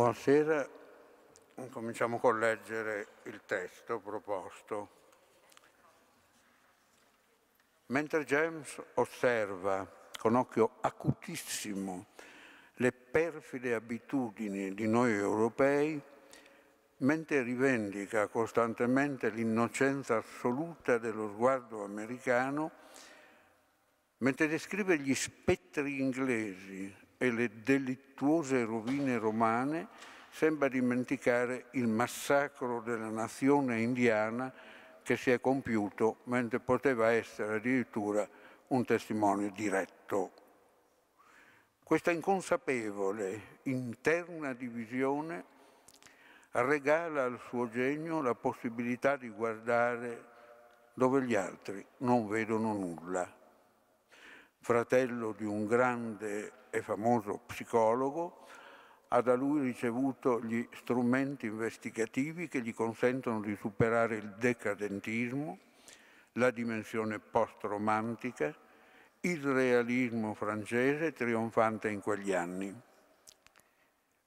Buonasera, cominciamo con leggere il testo proposto. Mentre James osserva con occhio acutissimo le perfide abitudini di noi europei, mentre rivendica costantemente l'innocenza assoluta dello sguardo americano, mentre descrive gli spettri inglesi e le delittuose rovine romane, sembra dimenticare il massacro della nazione indiana che si è compiuto mentre poteva essere addirittura un testimone diretto. Questa inconsapevole interna divisione regala al suo genio la possibilità di guardare dove gli altri non vedono nulla. Fratello di un grande e famoso psicologo, ha da lui ricevuto gli strumenti investigativi che gli consentono di superare il decadentismo, la dimensione post-romantica, il realismo francese trionfante in quegli anni.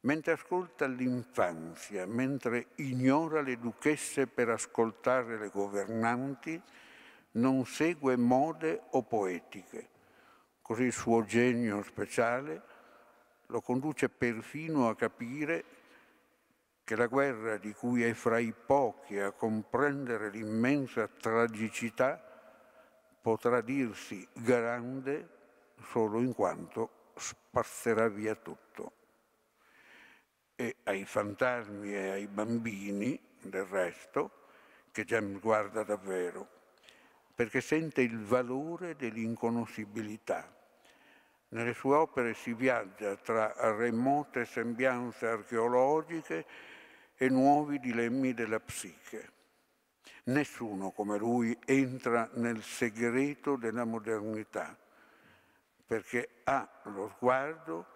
Mentre ascolta l'infanzia, mentre ignora le duchesse per ascoltare le governanti, non segue mode o poetiche, Così il suo genio speciale lo conduce perfino a capire che la guerra di cui è fra i pochi a comprendere l'immensa tragicità potrà dirsi grande solo in quanto spasserà via tutto. E ai fantasmi e ai bambini, del resto, che James guarda davvero perché sente il valore dell'inconoscibilità. Nelle sue opere si viaggia tra remote sembianze archeologiche e nuovi dilemmi della psiche. Nessuno come lui entra nel segreto della modernità, perché ha lo sguardo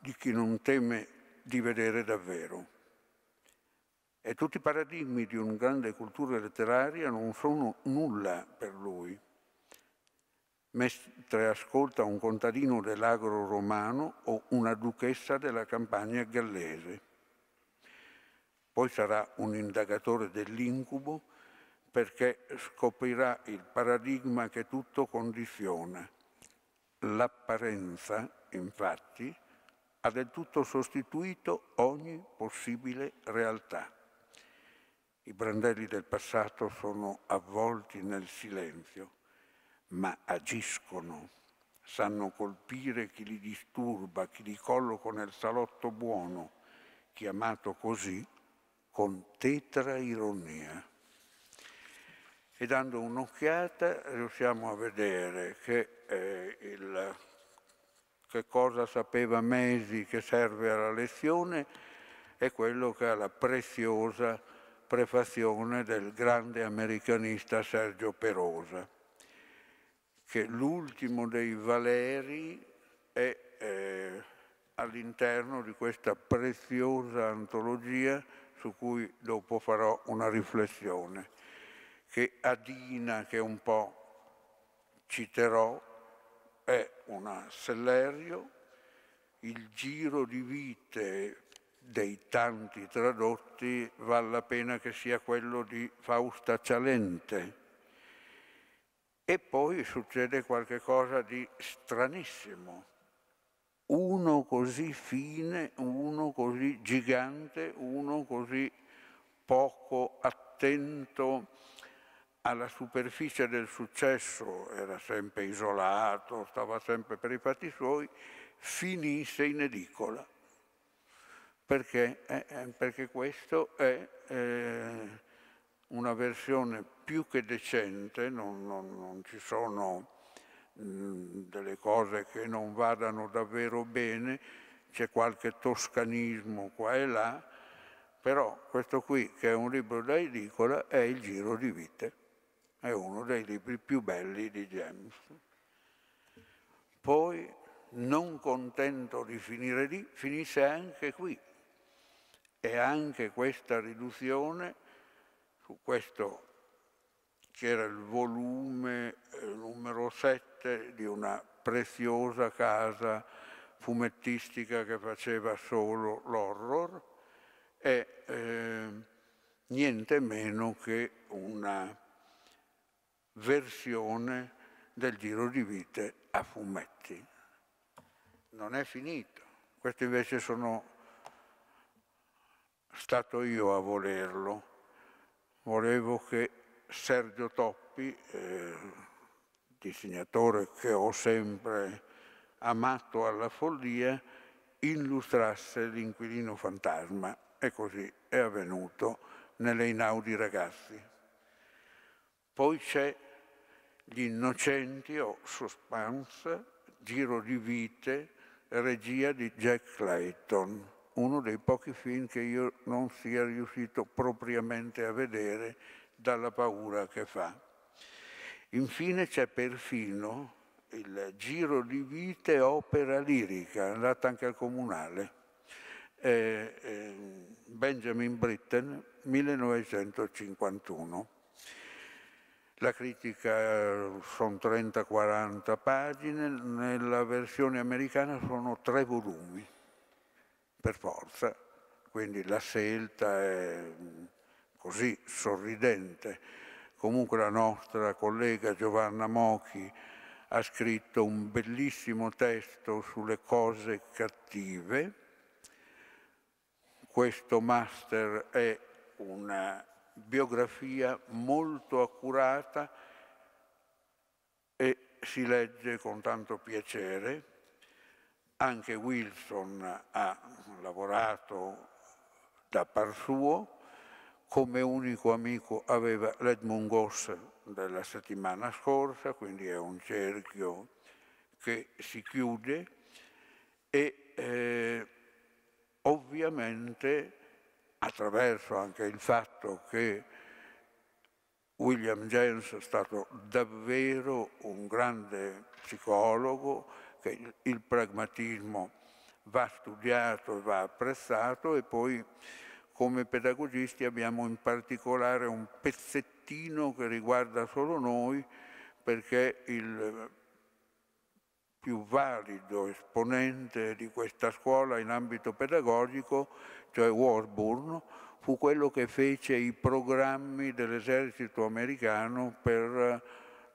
di chi non teme di vedere davvero. E tutti i paradigmi di una grande cultura letteraria non sono nulla per lui. Mentre ascolta un contadino dell'agro romano o una duchessa della campagna gallese. Poi sarà un indagatore dell'incubo perché scoprirà il paradigma che tutto condiziona. L'apparenza, infatti, ha del tutto sostituito ogni possibile realtà. I brandelli del passato sono avvolti nel silenzio, ma agiscono, sanno colpire chi li disturba, chi li colloco nel salotto buono, chiamato così con tetra ironia. E dando un'occhiata riusciamo a vedere che, eh, il, che cosa sapeva Mesi che serve alla lezione è quello che ha la preziosa prefazione del grande americanista Sergio Perosa, che l'ultimo dei Valeri è eh, all'interno di questa preziosa antologia su cui dopo farò una riflessione, che Adina, che un po' citerò, è una Sellerio, il giro di vite dei tanti tradotti vale la pena che sia quello di Fausta Cialente. E poi succede qualcosa di stranissimo. Uno così fine, uno così gigante, uno così poco attento alla superficie del successo, era sempre isolato, stava sempre per i fatti suoi, finisse in edicola. Perché? Eh, eh, perché questo è eh, una versione più che decente, non, non, non ci sono mh, mm, delle cose che non vadano davvero bene, c'è qualche toscanismo qua e là, però questo qui, che è un libro da edicola, è Il Giro di Vite, è uno dei libri più belli di James. Poi, non contento di finire lì, finisse anche qui, e anche questa riduzione, su questo c'era il volume eh, numero 7 di una preziosa casa fumettistica che faceva solo l'horror, è eh, niente meno che una versione del giro di vite a fumetti. Non è finito. Queste invece sono stato io a volerlo. Volevo che Sergio Toppi, eh, disegnatore che ho sempre amato alla follia, illustrasse l'inquilino fantasma e così è avvenuto nelle inaudi ragazzi. Poi c'è Gli innocenti o Suspense, Giro di vite, regia di Jack Clayton uno dei pochi film che io non sia riuscito propriamente a vedere dalla paura che fa. Infine c'è perfino il Giro di Vite opera lirica, andata anche al comunale. Eh, eh, Benjamin Britten, 1951. La critica eh, sono 30-40 pagine, nella versione americana sono tre volumi per forza, quindi la scelta è mm, così sorridente. Comunque la nostra collega Giovanna Mochi ha scritto un bellissimo testo sulle cose cattive. Questo master è una biografia molto accurata e si legge con tanto piacere anche Wilson ha lavorato da par suo, come unico amico aveva l'Edmund Goss della settimana scorsa, quindi è un cerchio che si chiude e eh, ovviamente attraverso anche il fatto che William James è stato davvero un grande psicologo, che il pragmatismo va studiato va apprezzato e poi come pedagogisti abbiamo in particolare un pezzettino che riguarda solo noi perché il più valido esponente di questa scuola in ambito pedagogico, cioè Warburn, fu quello che fece i programmi dell'esercito americano per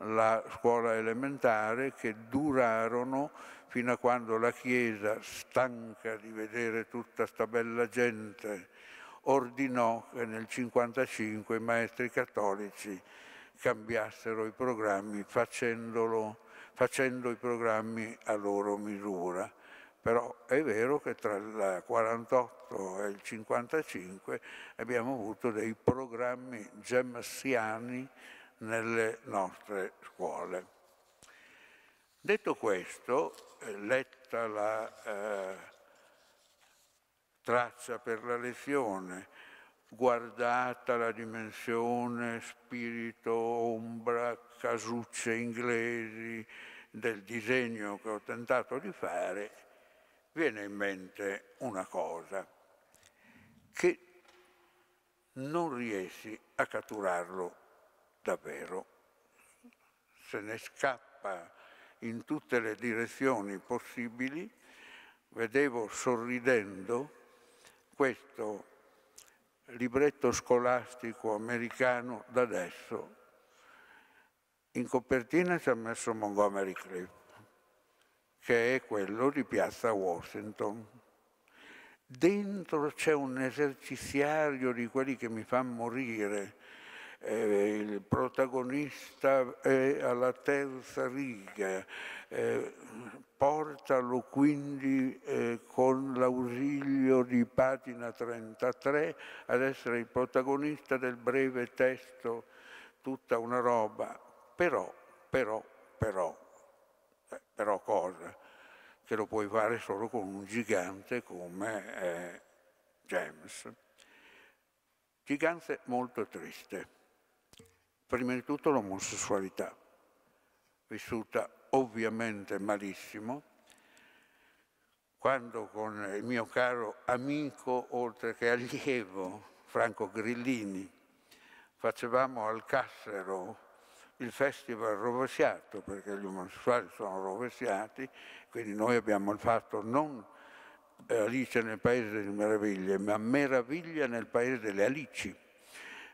la scuola elementare che durarono fino a quando la Chiesa, stanca di vedere tutta sta bella gente, ordinò che nel 1955 i maestri cattolici cambiassero i programmi facendo i programmi a loro misura. Però è vero che tra il 1948 e il 55 abbiamo avuto dei programmi gemassiani nelle nostre scuole. Detto questo, eh, letta la eh, traccia per la lezione, guardata la dimensione spirito, ombra, casucce inglesi del disegno che ho tentato di fare, viene in mente una cosa, che non riesci a catturarlo davvero. Se ne scappa in tutte le direzioni possibili. Vedevo sorridendo questo libretto scolastico americano d'adesso. In copertina ci ha messo Montgomery Cliff, che è quello di Piazza Washington. Dentro c'è un eserciziario di quelli che mi fa morire, eh, il protagonista è alla terza riga, eh, portalo quindi eh, con l'ausilio di pagina 33 ad essere il protagonista del breve testo, tutta una roba, però, però, però, eh, però cosa? Che lo puoi fare solo con un gigante come eh, James. Gigante molto triste. Prima di tutto l'omosessualità, vissuta ovviamente malissimo, quando con il mio caro amico, oltre che allievo, Franco Grillini, facevamo al Cassero il festival rovesciato, perché gli omosessuali sono rovesciati, quindi noi abbiamo fatto non eh, Alice nel Paese delle Meraviglie, ma Meraviglia nel Paese delle Alici.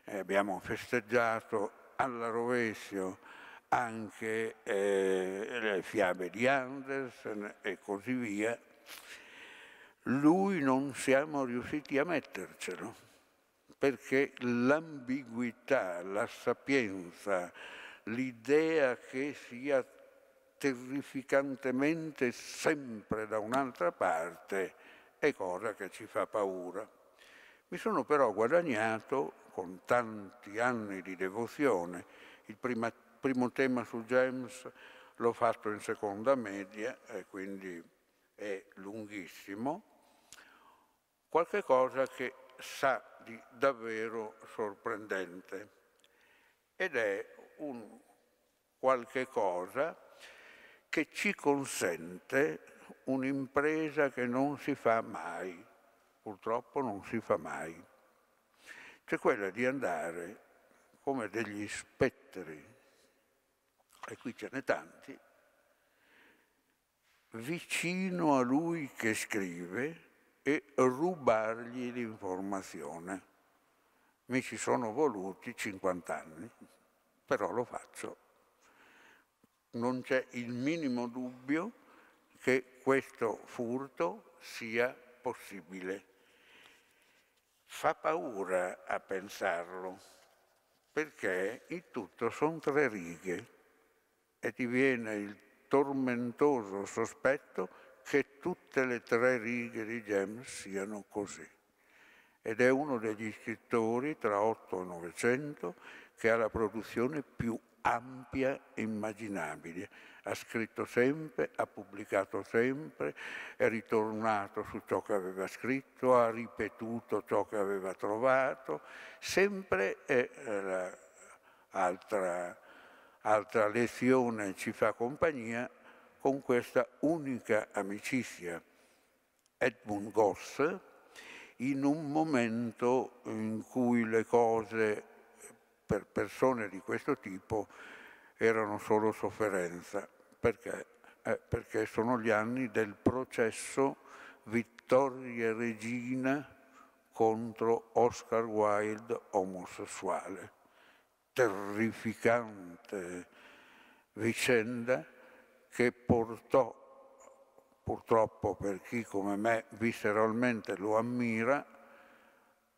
E eh, abbiamo festeggiato alla rovescio anche eh, le fiabe di Andersen e così via, lui non siamo riusciti a mettercelo, perché l'ambiguità, la sapienza, l'idea che sia terrificantemente sempre da un'altra parte è cosa che ci fa paura. Mi sono però guadagnato, con tanti anni di devozione, il prima, primo tema su James l'ho fatto in seconda media, e quindi è lunghissimo, qualche cosa che sa di davvero sorprendente ed è un qualche cosa che ci consente un'impresa che non si fa mai, purtroppo non si fa mai, c'è quella di andare come degli spettri, e qui ce ne tanti, vicino a lui che scrive e rubargli l'informazione. Mi ci sono voluti 50 anni, però lo faccio. Non c'è il minimo dubbio che questo furto sia possibile. Fa paura a pensarlo, perché in tutto sono tre righe e ti viene il tormentoso sospetto che tutte le tre righe di James siano così. Ed è uno degli scrittori tra 8 e 900 che ha la produzione più ampia e immaginabile. Ha scritto sempre, ha pubblicato sempre, è ritornato su ciò che aveva scritto, ha ripetuto ciò che aveva trovato, sempre è eh, l'altra altra lezione ci fa compagnia con questa unica amicizia. Edmund Goss, in un momento in cui le cose per persone di questo tipo erano solo sofferenza. Perché? Eh, perché sono gli anni del processo Vittoria Regina contro Oscar Wilde omosessuale. Terrificante vicenda che portò, purtroppo per chi come me visceralmente lo ammira,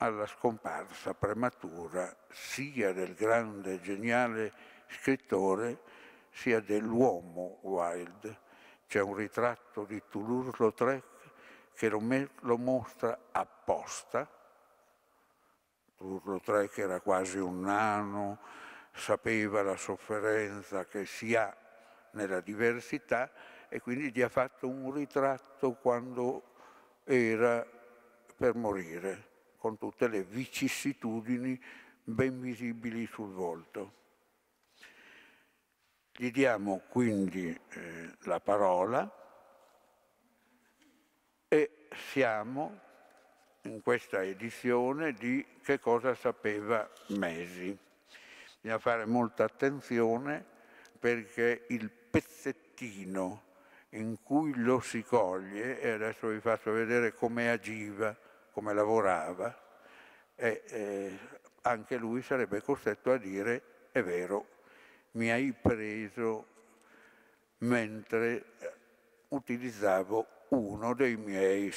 alla scomparsa prematura sia del grande e geniale scrittore sia dell'uomo Wilde. C'è un ritratto di Toulouse-Lautrec che lo, lo, mostra apposta. Toulouse-Lautrec era quasi un nano, sapeva la sofferenza che si ha nella diversità e quindi gli ha fatto un ritratto quando era per morire con tutte le vicissitudini ben visibili sul volto. Gli diamo quindi eh, la parola e siamo in questa edizione di Che cosa sapeva Mesi. Bisogna fare molta attenzione perché il pezzettino in cui lo si coglie, e adesso vi faccio vedere come agiva, come lavorava, e eh, anche lui sarebbe costretto a dire è vero, mi hai preso mentre utilizzavo uno dei miei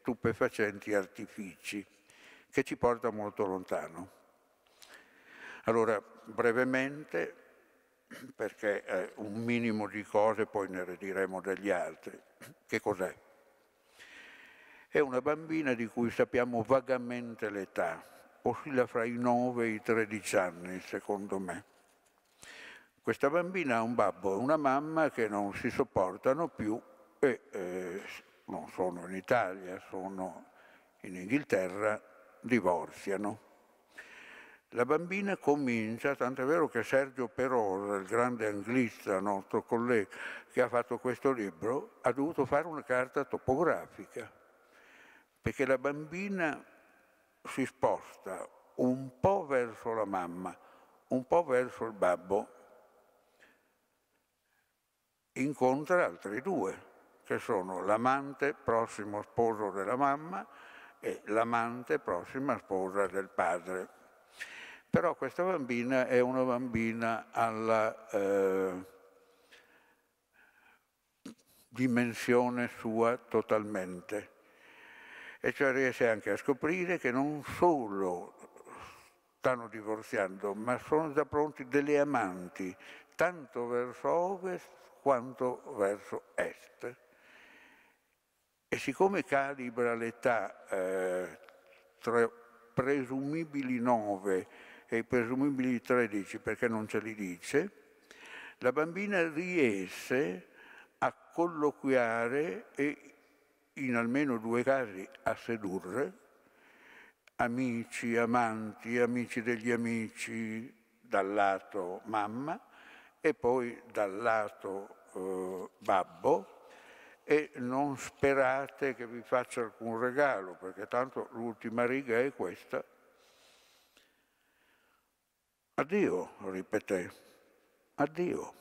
stupefacenti artifici, che ci porta molto lontano. Allora, brevemente, perché eh, un minimo di cose poi ne diremo degli altri, che cos'è? È una bambina di cui sappiamo vagamente l'età, oscilla fra i 9 e i 13 anni, secondo me. Questa bambina ha un babbo e una mamma che non si sopportano più e eh, non sono in Italia, sono in Inghilterra, divorziano. La bambina comincia, tant'è vero che Sergio Perosa, il grande anglista, nostro collega, che ha fatto questo libro, ha dovuto fare una carta topografica perché la bambina si sposta un po' verso la mamma, un po' verso il babbo, incontra altri due, che sono l'amante prossimo sposo della mamma e l'amante prossima sposa del padre. Però questa bambina è una bambina alla eh, dimensione sua totalmente e cioè riesce anche a scoprire che non solo stanno divorziando, ma sono già pronti delle amanti, tanto verso ovest quanto verso est. E siccome calibra l'età eh, tra presumibili 9 e i presumibili 13, perché non ce li dice, la bambina riesce a colloquiare e in almeno due casi a sedurre, amici, amanti, amici degli amici dal lato mamma e poi dal lato eh, babbo e non sperate che vi faccia alcun regalo perché tanto l'ultima riga è questa. Addio, ripeté, addio.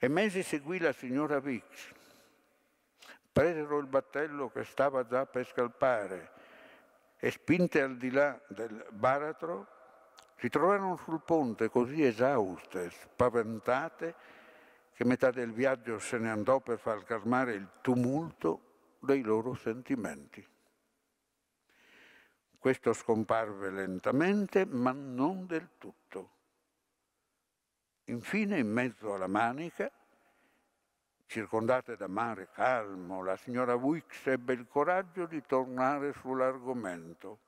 E mesi seguì la signora Vicks presero il battello che stava già per scalpare e spinte al di là del baratro, si trovarono sul ponte così esauste, spaventate, che metà del viaggio se ne andò per far calmare il tumulto dei loro sentimenti. Questo scomparve lentamente, ma non del tutto. Infine, in mezzo alla manica, circondate da mare calmo, la signora Wicks ebbe il coraggio di tornare sull'argomento.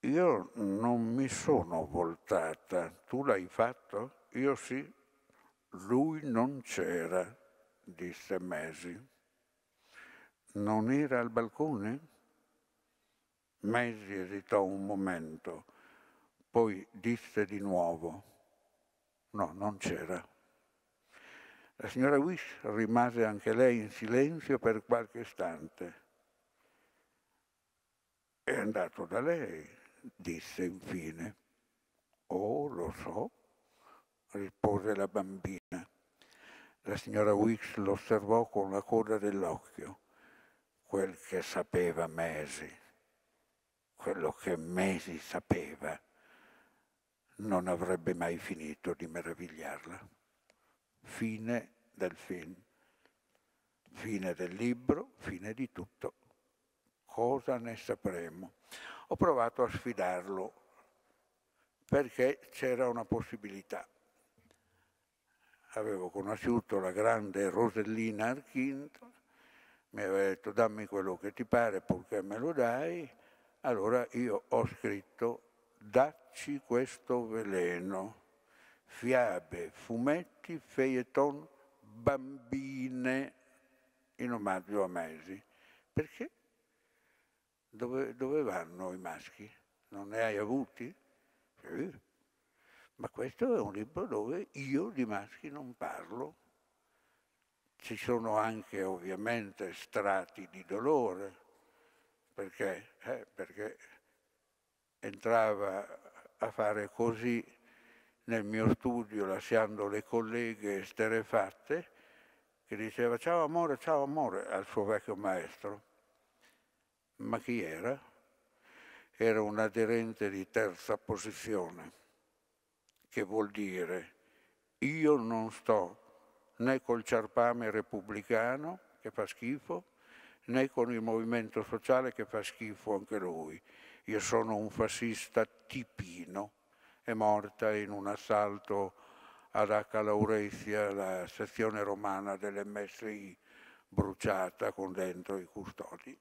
Io non mi sono voltata, tu l'hai fatto? Io sì, lui non c'era, disse Mesi. Non era al balcone? Mesi esitò un momento, poi disse di nuovo, no, non c'era. La signora Wish rimase anche lei in silenzio per qualche istante. È andato da lei, disse infine. Oh, lo so, rispose la bambina. La signora Wicks l'osservò con la coda dell'occhio. Quel che sapeva Mesi, quello che Mesi sapeva, non avrebbe mai finito di meravigliarla. Fine del film, fine del libro, fine di tutto. Cosa ne sapremo? Ho provato a sfidarlo perché c'era una possibilità. Avevo conosciuto la grande Rosellina Archinto, mi aveva detto dammi quello che ti pare purché me lo dai, allora io ho scritto dacci questo veleno fiabe, fumetti, feuilleton, bambine in omaggio a Mesi. Perché? Dove, dove vanno i maschi? Non ne hai avuti? Sì. Ma questo è un libro dove io di maschi non parlo. Ci sono anche ovviamente strati di dolore, perché, eh, perché entrava a fare così nel mio studio lasciando le colleghe esterefatte, che diceva ciao amore, ciao amore al suo vecchio maestro. Ma chi era? Era un aderente di terza posizione, che vuol dire io non sto né col ciarpame repubblicano, che fa schifo, né con il movimento sociale che fa schifo anche lui. Io sono un fascista tipino è morta in un assalto ad Accalauresia, la sezione romana dell'MSI bruciata con dentro i custodi.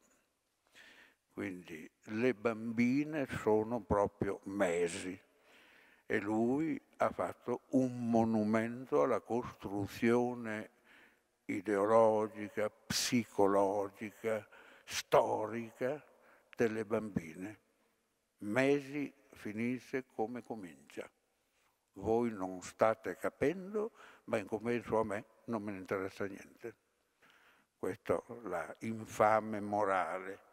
Quindi le bambine sono proprio mesi e lui ha fatto un monumento alla costruzione ideologica, psicologica, storica delle bambine. Mesi finisce come comincia. Voi non state capendo, ma in compenso a me non me ne interessa niente. Questa è la infame morale.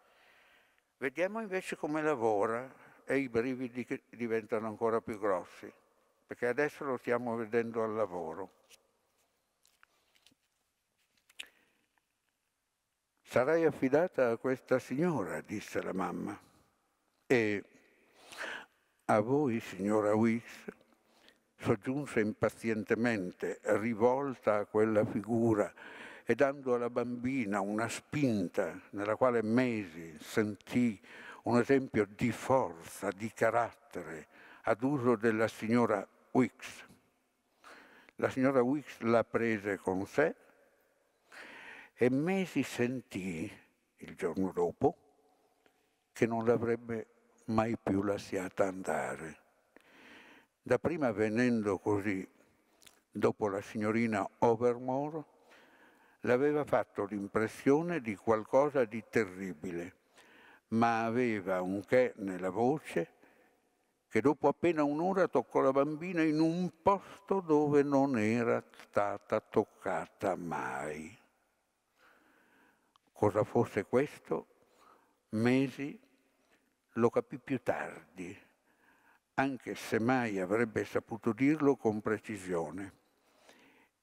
Vediamo invece come lavora e i brividi che diventano ancora più grossi, perché adesso lo stiamo vedendo al lavoro. Sarai affidata a questa signora, disse la mamma. E a voi, signora Wiss, soggiunse impazientemente, rivolta a quella figura e dando alla bambina una spinta nella quale Mesi sentì un esempio di forza, di carattere, ad uso della signora Wicks. La signora Wicks la prese con sé e Mesi sentì, il giorno dopo, che non l'avrebbe mai più lasciata andare. Dapprima venendo così dopo la signorina Overmore, l'aveva fatto l'impressione di qualcosa di terribile, ma aveva un che nella voce che dopo appena un'ora toccò la bambina in un posto dove non era stata toccata mai. Cosa fosse questo? Mesi lo capì più tardi, anche se mai avrebbe saputo dirlo con precisione.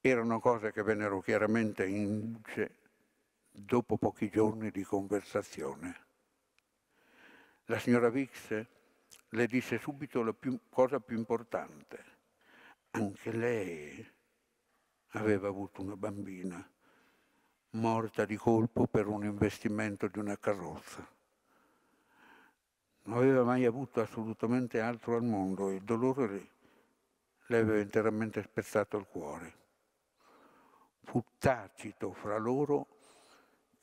Erano cose che vennero chiaramente in luce dopo pochi giorni di conversazione. La signora Vix le disse subito la più, cosa più importante. Anche lei aveva avuto una bambina morta di colpo per un investimento di una carrozza non aveva mai avuto assolutamente altro al mondo, il dolore le aveva interamente spezzato il cuore. Fu tacito fra loro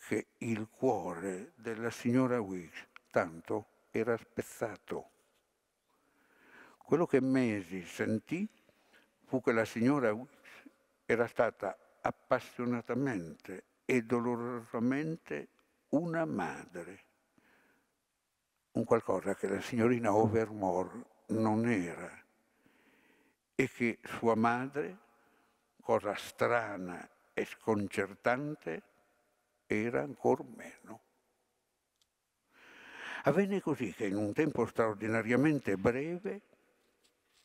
che il cuore della signora Wicks tanto era spezzato. Quello che Mesi sentì fu che la signora Wicks era stata appassionatamente e dolorosamente una madre un qualcosa che la signorina Overmore non era e che sua madre, cosa strana e sconcertante, era ancor meno. Avvenne così che in un tempo straordinariamente breve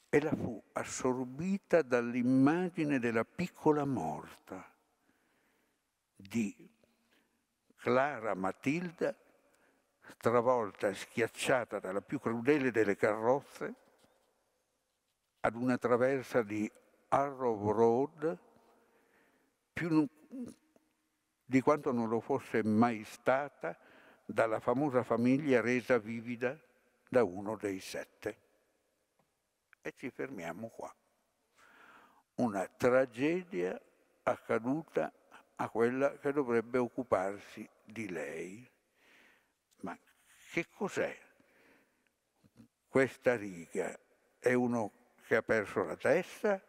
ella fu assorbita dall'immagine della piccola morta di Clara Matilda travolta e schiacciata dalla più crudele delle carrozze ad una traversa di Harrow Road più di quanto non lo fosse mai stata dalla famosa famiglia resa vivida da uno dei sette. E ci fermiamo qua. Una tragedia accaduta a quella che dovrebbe occuparsi di lei. Ma che cos'è questa riga? È uno che ha perso la testa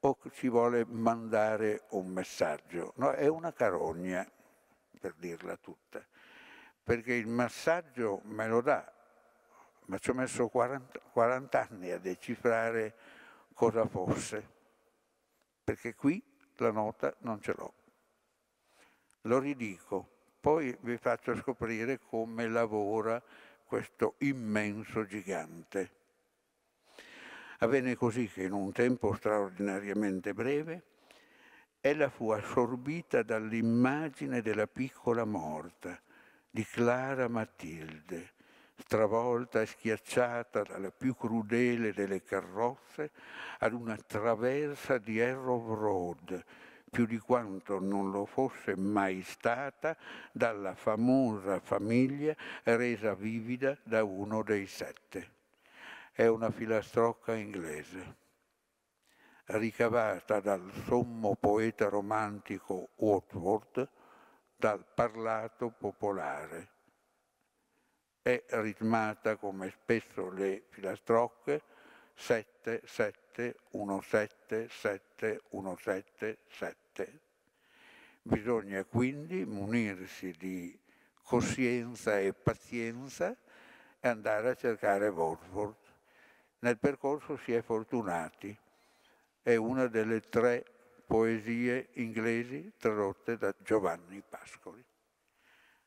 o ci vuole mandare un messaggio? No, è una carogna, per dirla tutta, perché il messaggio me lo dà, ma ci ho messo 40, 40 anni a decifrare cosa fosse, perché qui la nota non ce l'ho. Lo ridico poi vi faccio scoprire come lavora questo immenso gigante. Avvenne così che in un tempo straordinariamente breve ella fu assorbita dall'immagine della piccola morta di Clara Matilde, stravolta e schiacciata dalla più crudele delle carrozze ad una traversa di Errov Road, più di quanto non lo fosse mai stata dalla famosa famiglia resa vivida da uno dei sette. È una filastrocca inglese ricavata dal sommo poeta romantico Watford, dal parlato popolare. È ritmata, come spesso le filastrocche, 7, 7, 1, 7, 7, 1, 7, 7 certe. Bisogna quindi munirsi di coscienza e pazienza e andare a cercare Wordsworth. Nel percorso si è fortunati. È una delle tre poesie inglesi tradotte da Giovanni Pascoli.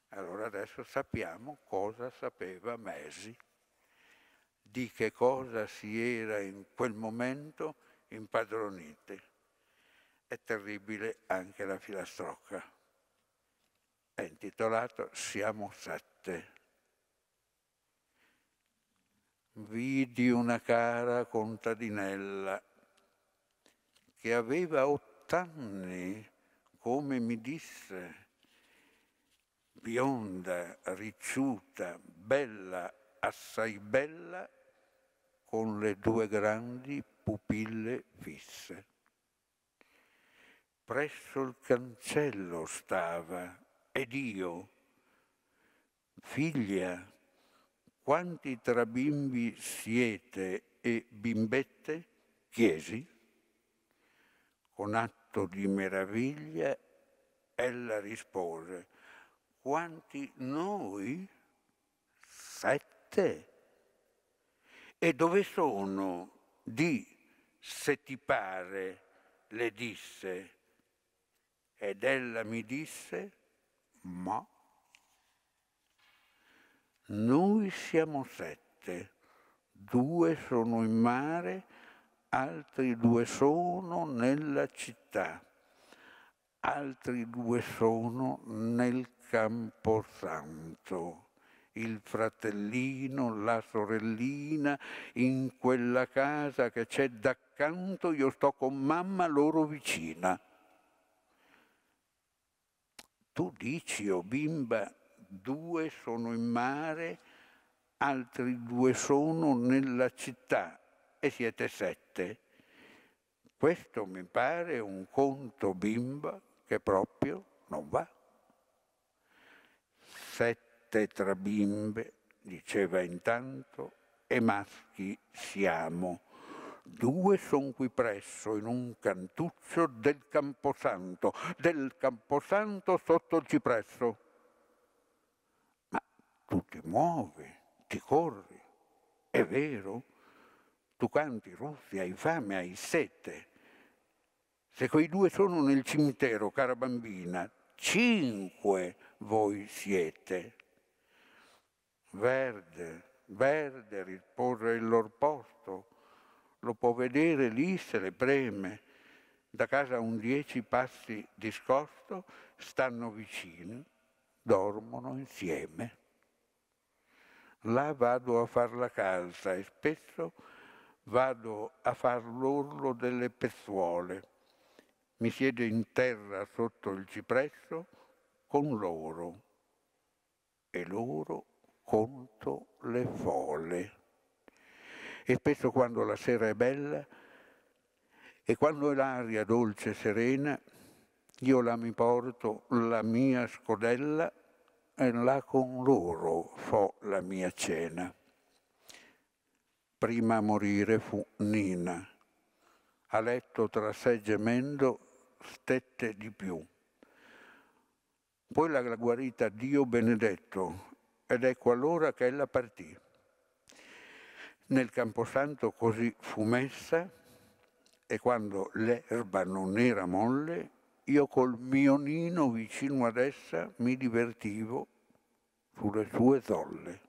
Allora adesso sappiamo cosa sapeva Mesi, di che cosa si era in quel momento impadronite è terribile anche la filastrocca. È intitolato Siamo sette. Vidi una cara contadinella che aveva ott'anni, come mi disse, bionda, ricciuta, bella, assai bella, con le due grandi pupille fisse presso il cancello stava ed io, figlia, quanti tra bimbi siete e bimbette? chiesi. Con atto di meraviglia ella rispose, quanti noi? Sette. E dove sono? Di, se ti pare, le disse ed ella mi disse, ma noi siamo sette, due sono in mare, altri due sono nella città, altri due sono nel camposanto il fratellino, la sorellina, in quella casa che c'è d'accanto, io sto con mamma loro vicina. Tu dici, o oh bimba, due sono in mare, altri due sono nella città e siete sette. Questo mi pare un conto bimba che proprio non va. Sette tra bimbe, diceva intanto, e maschi siamo. Due son qui presso, in un cantuccio del Camposanto, del Camposanto sotto il cipresso. Ma tu ti muovi, ti corri, è vero? Tu canti Russia, hai fame, hai sete. Se quei due sono nel cimitero, cara bambina, cinque voi siete. Verde, verde rispose il lor posto, lo può vedere lì se le preme. Da casa un dieci passi di scosto, stanno vicini, dormono insieme. Là vado a far la calza e spesso vado a far l'orlo delle pezzuole. Mi siedo in terra sotto il cipresso con loro e loro conto le fole. E spesso quando la sera è bella e quando è l'aria dolce e serena, io la mi porto la mia scodella e là con loro fo la mia cena. Prima a morire fu Nina. A letto tra sé gemendo stette di più. Poi la guarita Dio benedetto, ed ecco allora che ella partì. Nel Camposanto così fu messa e quando l'erba non era molle, io col mio nino vicino ad essa mi divertivo sulle sue zolle.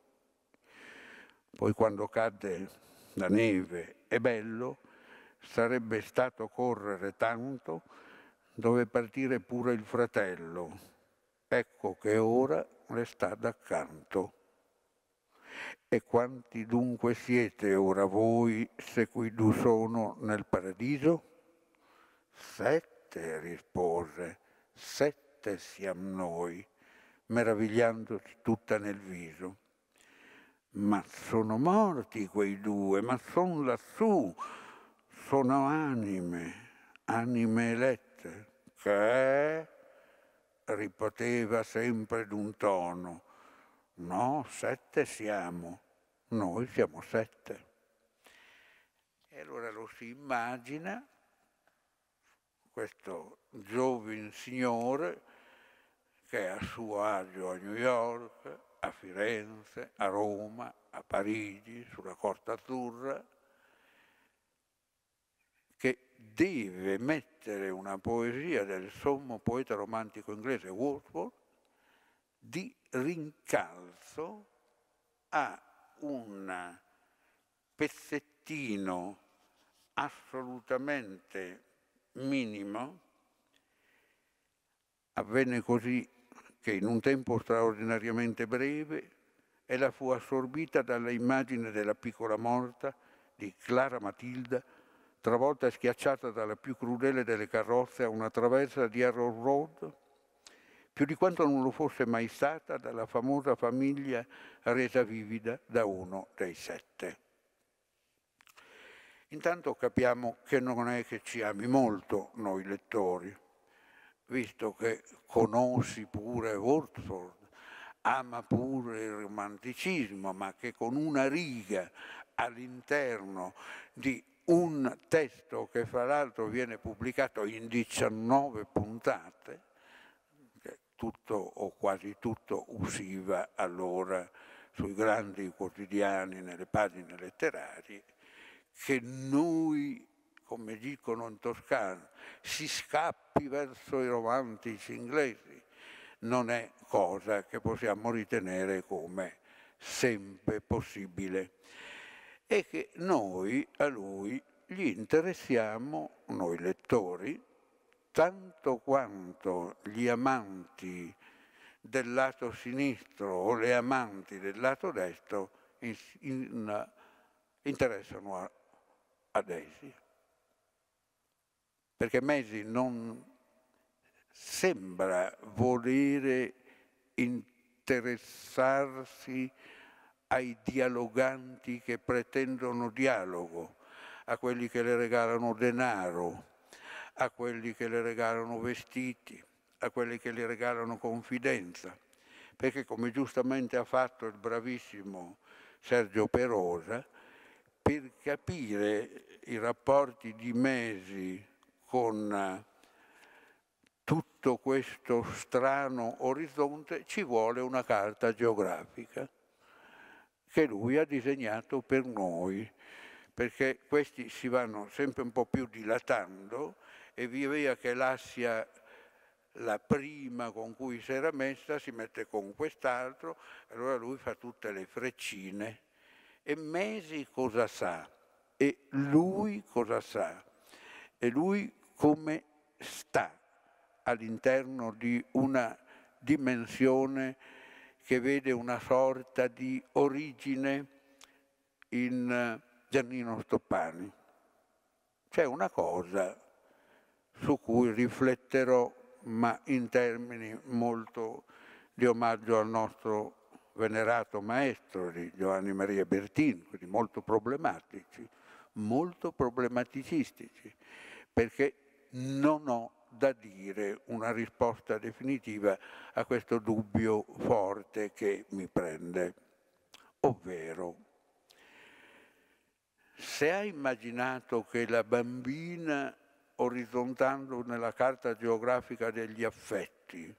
Poi quando cadde la neve e bello, sarebbe stato correre tanto, dove partire pure il fratello. Ecco che ora le sta d'accanto. E quanti dunque siete ora voi se qui du sono nel paradiso? Sette, rispose, sette siamo noi, meravigliandosi tutta nel viso. Ma sono morti quei due, ma sono lassù, sono anime, anime elette, che ripeteva sempre d'un tono, No, sette siamo, noi siamo sette. E allora lo si immagina, questo giovane signore che è a suo agio a New York, a Firenze, a Roma, a Parigi, sulla Costa Azzurra, che deve mettere una poesia del sommo poeta romantico inglese Wordsworth di rincalzo a un pezzettino assolutamente minimo, avvenne così che in un tempo straordinariamente breve ella fu assorbita dalla immagine della piccola morta di Clara Matilda, travolta e schiacciata dalla più crudele delle carrozze a una traversa di Arrow Road più di quanto non lo fosse mai stata dalla famosa famiglia resa vivida da uno dei sette. Intanto capiamo che non è che ci ami molto noi lettori, visto che conosci pure Wordsworth, ama pure il romanticismo, ma che con una riga all'interno di un testo che fra l'altro viene pubblicato in 19 puntate, tutto o quasi tutto usiva allora sui grandi quotidiani, nelle pagine letterarie, che noi, come dicono in Toscana, si scappi verso i romantici inglesi, non è cosa che possiamo ritenere come sempre possibile e che noi a lui gli interessiamo, noi lettori, tanto quanto gli amanti del lato sinistro o le amanti del lato destro in, in, interessano a, ad essi. Perché Mesi non sembra volere interessarsi ai dialoganti che pretendono dialogo, a quelli che le regalano denaro, a quelli che le regalano vestiti, a quelli che le regalano confidenza, perché come giustamente ha fatto il bravissimo Sergio Perosa, per capire i rapporti di Mesi con tutto questo strano orizzonte ci vuole una carta geografica che lui ha disegnato per noi, perché questi si vanno sempre un po' più dilatando e vivea che l'assia la prima con cui si era messa si mette con quest'altro, allora lui fa tutte le freccine. E Mesi cosa sa? E lui cosa sa? E lui come sta all'interno di una dimensione che vede una sorta di origine in eh, Giannino Stoppani. C'è una cosa su cui rifletterò, ma in termini molto di omaggio al nostro venerato maestro di Giovanni Maria Bertin, quindi molto problematici, molto problematicistici, perché non ho da dire una risposta definitiva a questo dubbio forte che mi prende, ovvero se ha immaginato che la bambina orizzontando nella carta geografica degli affetti,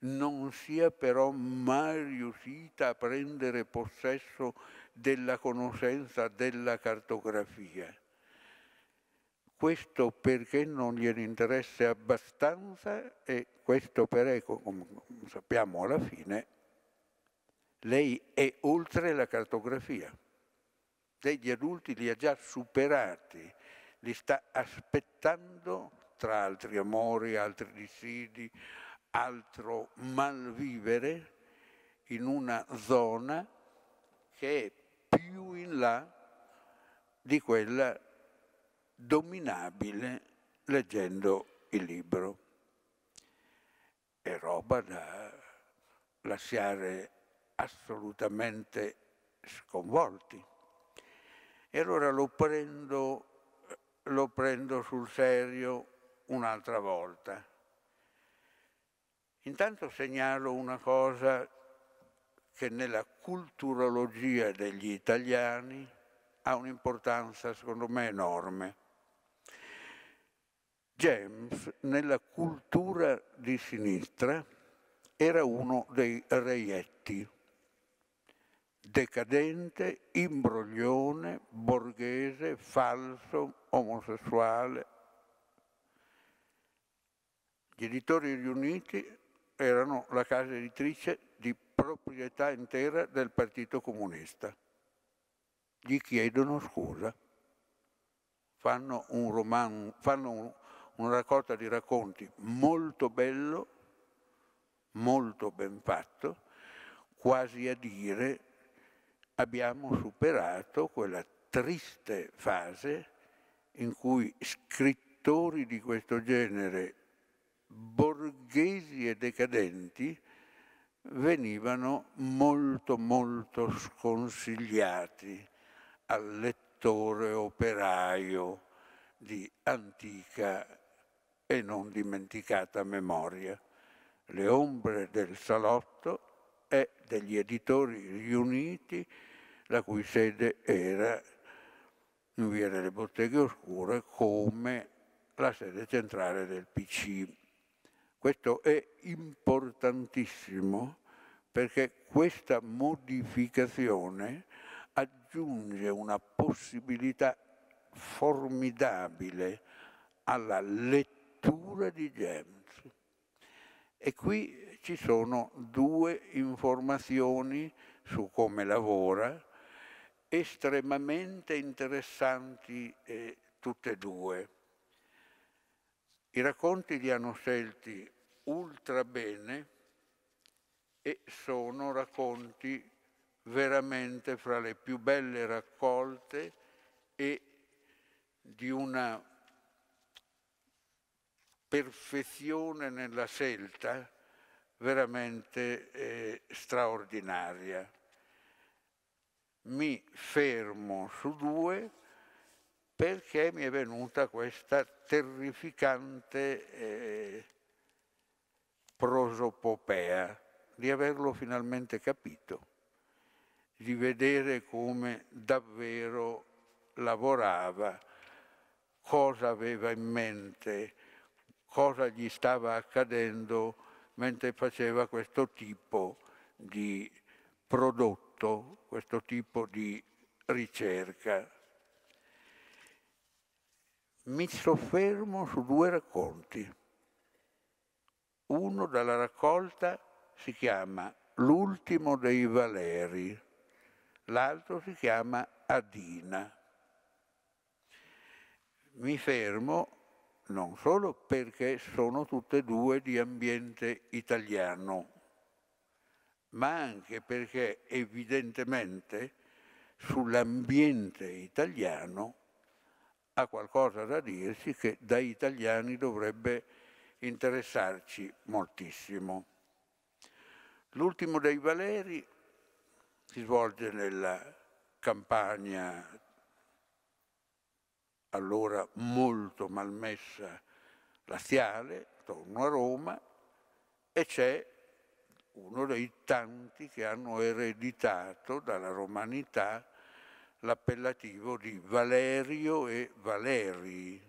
non sia però mai riuscita a prendere possesso della conoscenza della cartografia. Questo perché non gliene interessa abbastanza e questo perché, come sappiamo alla fine, lei è oltre la cartografia. Lei gli adulti li ha già superati li sta aspettando tra altri amori, altri dissidi, altro malvivere in una zona che è più in là di quella dominabile leggendo il libro. È roba da lasciare assolutamente sconvolti. E allora lo prendo lo prendo sul serio un'altra volta. Intanto segnalo una cosa che nella culturologia degli italiani ha un'importanza secondo me enorme. James nella cultura di sinistra era uno dei reietti decadente, imbroglione, borghese, falso, omosessuale. Gli editori riuniti erano la casa editrice di proprietà intera del Partito Comunista. Gli chiedono scusa. Fanno, un roman, fanno un, una raccolta di racconti molto bello, molto ben fatto, quasi a dire abbiamo superato quella triste fase in cui scrittori di questo genere, borghesi e decadenti, venivano molto molto sconsigliati al lettore operaio di antica e non dimenticata memoria. Le ombre del salotto e degli editori riuniti, la cui sede era in via delle Botteghe Oscure come la sede centrale del PC. Questo è importantissimo perché questa modificazione aggiunge una possibilità formidabile alla lettura di James. E qui ci sono due informazioni su come lavora estremamente interessanti eh, tutte e due. I racconti li hanno scelti ultra bene e sono racconti veramente fra le più belle raccolte e di una perfezione nella scelta veramente eh, straordinaria. Mi fermo su due perché mi è venuta questa terrificante eh, prosopopea di averlo finalmente capito, di vedere come davvero lavorava, cosa aveva in mente, cosa gli stava accadendo mentre faceva questo tipo di prodotto, questo tipo di ricerca. Mi soffermo su due racconti. Uno dalla raccolta si chiama L'ultimo dei Valeri, l'altro si chiama Adina. Mi fermo non solo perché sono tutte e due di ambiente italiano, ma anche perché evidentemente sull'ambiente italiano ha qualcosa da dirsi che da italiani dovrebbe interessarci moltissimo. L'ultimo dei Valeri si svolge nella campagna allora molto malmessa laziale, torno a Roma, e c'è uno dei tanti che hanno ereditato dalla romanità l'appellativo di Valerio e Valeri,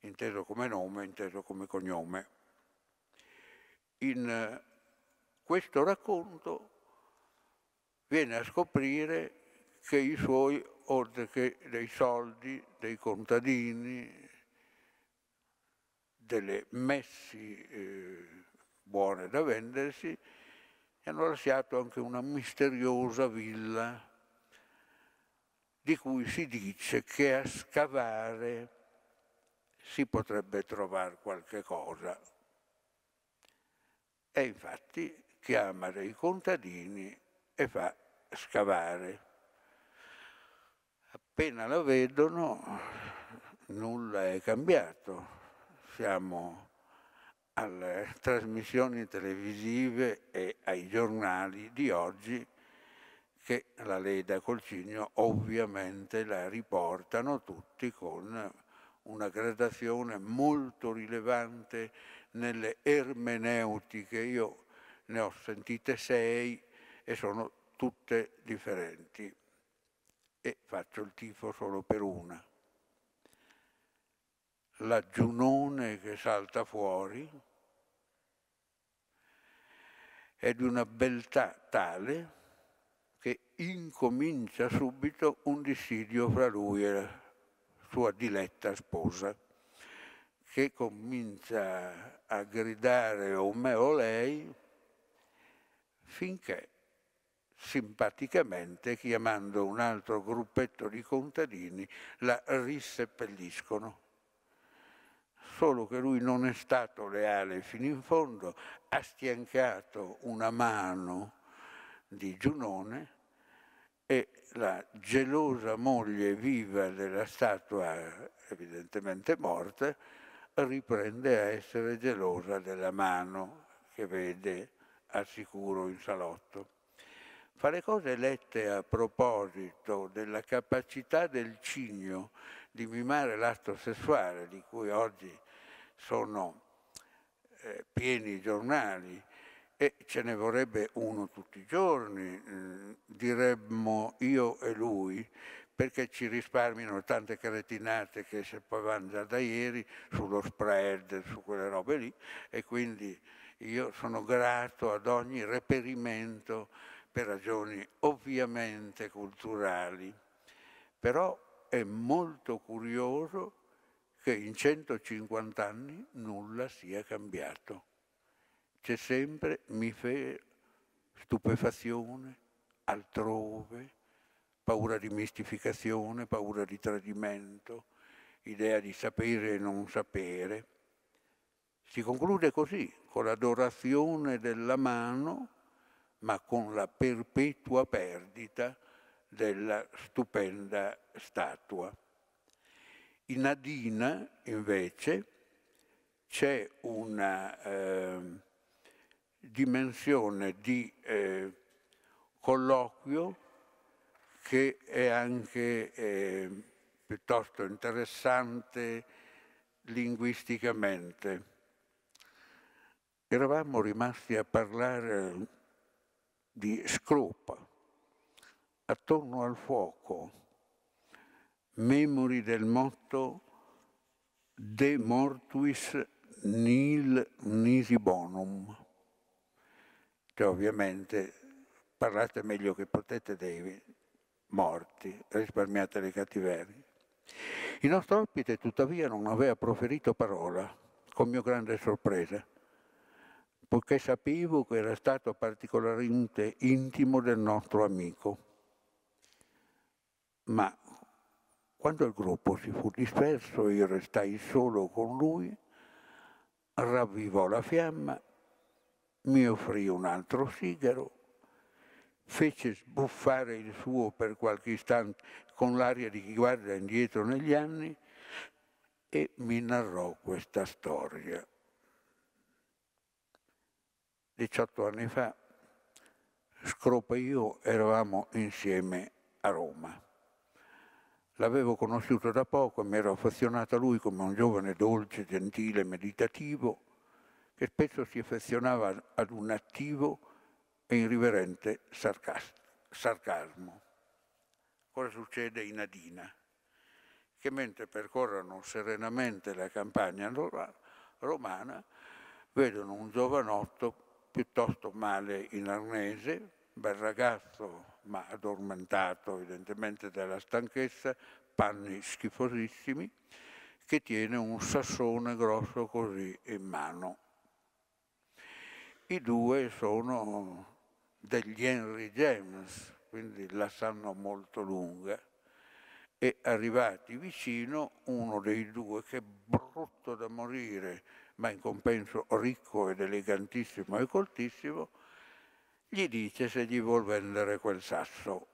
inteso come nome, inteso come cognome. In eh, questo racconto viene a scoprire che i suoi oltre che dei soldi dei contadini, delle messi eh, buone da vendersi, e hanno lasciato anche una misteriosa villa di cui si dice che a scavare si potrebbe trovare qualche cosa. E infatti chiama dei contadini e fa scavare appena la vedono nulla è cambiato. Siamo alle trasmissioni televisive e ai giornali di oggi che la Leda Colcigno ovviamente la riportano tutti con una gradazione molto rilevante nelle ermeneutiche. Io ne ho sentite sei e sono tutte differenti e faccio il tifo solo per una. La Giunone che salta fuori è di una beltà tale che incomincia subito un dissidio fra lui e la sua diletta sposa, che comincia a gridare o me o lei finché simpaticamente chiamando un altro gruppetto di contadini, la risseppelliscono. Solo che lui non è stato leale fino in fondo, ha stiancato una mano di Giunone e la gelosa moglie viva della statua, evidentemente morta, riprende a essere gelosa della mano che vede al sicuro in salotto. Fare cose lette a proposito della capacità del cigno di mimare l'atto sessuale, di cui oggi sono eh, pieni i giornali, e ce ne vorrebbe uno tutti i giorni, eh, diremmo io e lui, perché ci risparmiano tante cretinate che si vanno già da ieri sullo spread, su quelle robe lì, e quindi io sono grato ad ogni reperimento per ragioni ovviamente culturali, però è molto curioso che in 150 anni nulla sia cambiato. C'è sempre mi fe stupefazione, altrove, paura di mistificazione, paura di tradimento, idea di sapere e non sapere. Si conclude così, con l'adorazione della mano ma con la perpetua perdita della stupenda statua. In Adina, invece, c'è una eh, dimensione di eh, colloquio che è anche eh, piuttosto interessante linguisticamente. Eravamo rimasti a parlare di Scropa, attorno al fuoco, memori del motto De mortuis nil nisi bonum. che ovviamente parlate meglio che potete dei morti, risparmiate le cattiverie. Il nostro ospite tuttavia non aveva proferito parola, con mia grande sorpresa poiché sapevo che era stato particolarmente intimo del nostro amico. Ma quando il gruppo si fu disperso e io restai solo con lui, ravvivò la fiamma, mi offrì un altro sigaro, fece sbuffare il suo per qualche istante con l'aria di chi guarda indietro negli anni e mi narrò questa storia. 18 anni fa, Scropa e io eravamo insieme a Roma. L'avevo conosciuto da poco e mi ero affezionato a lui come un giovane dolce, gentile, meditativo, che spesso si affezionava ad un attivo e irriverente sarcasmo. Cosa succede in Adina? Che mentre percorrono serenamente la campagna romana, vedono un giovanotto piuttosto male in arnese, bel ragazzo ma addormentato evidentemente dalla stanchezza, panni schifosissimi, che tiene un sassone grosso così in mano. I due sono degli Henry James, quindi la sanno molto lunga, e arrivati vicino uno dei due che è brutto da morire, ma in compenso ricco ed elegantissimo e coltissimo, gli dice se gli vuol vendere quel sasso.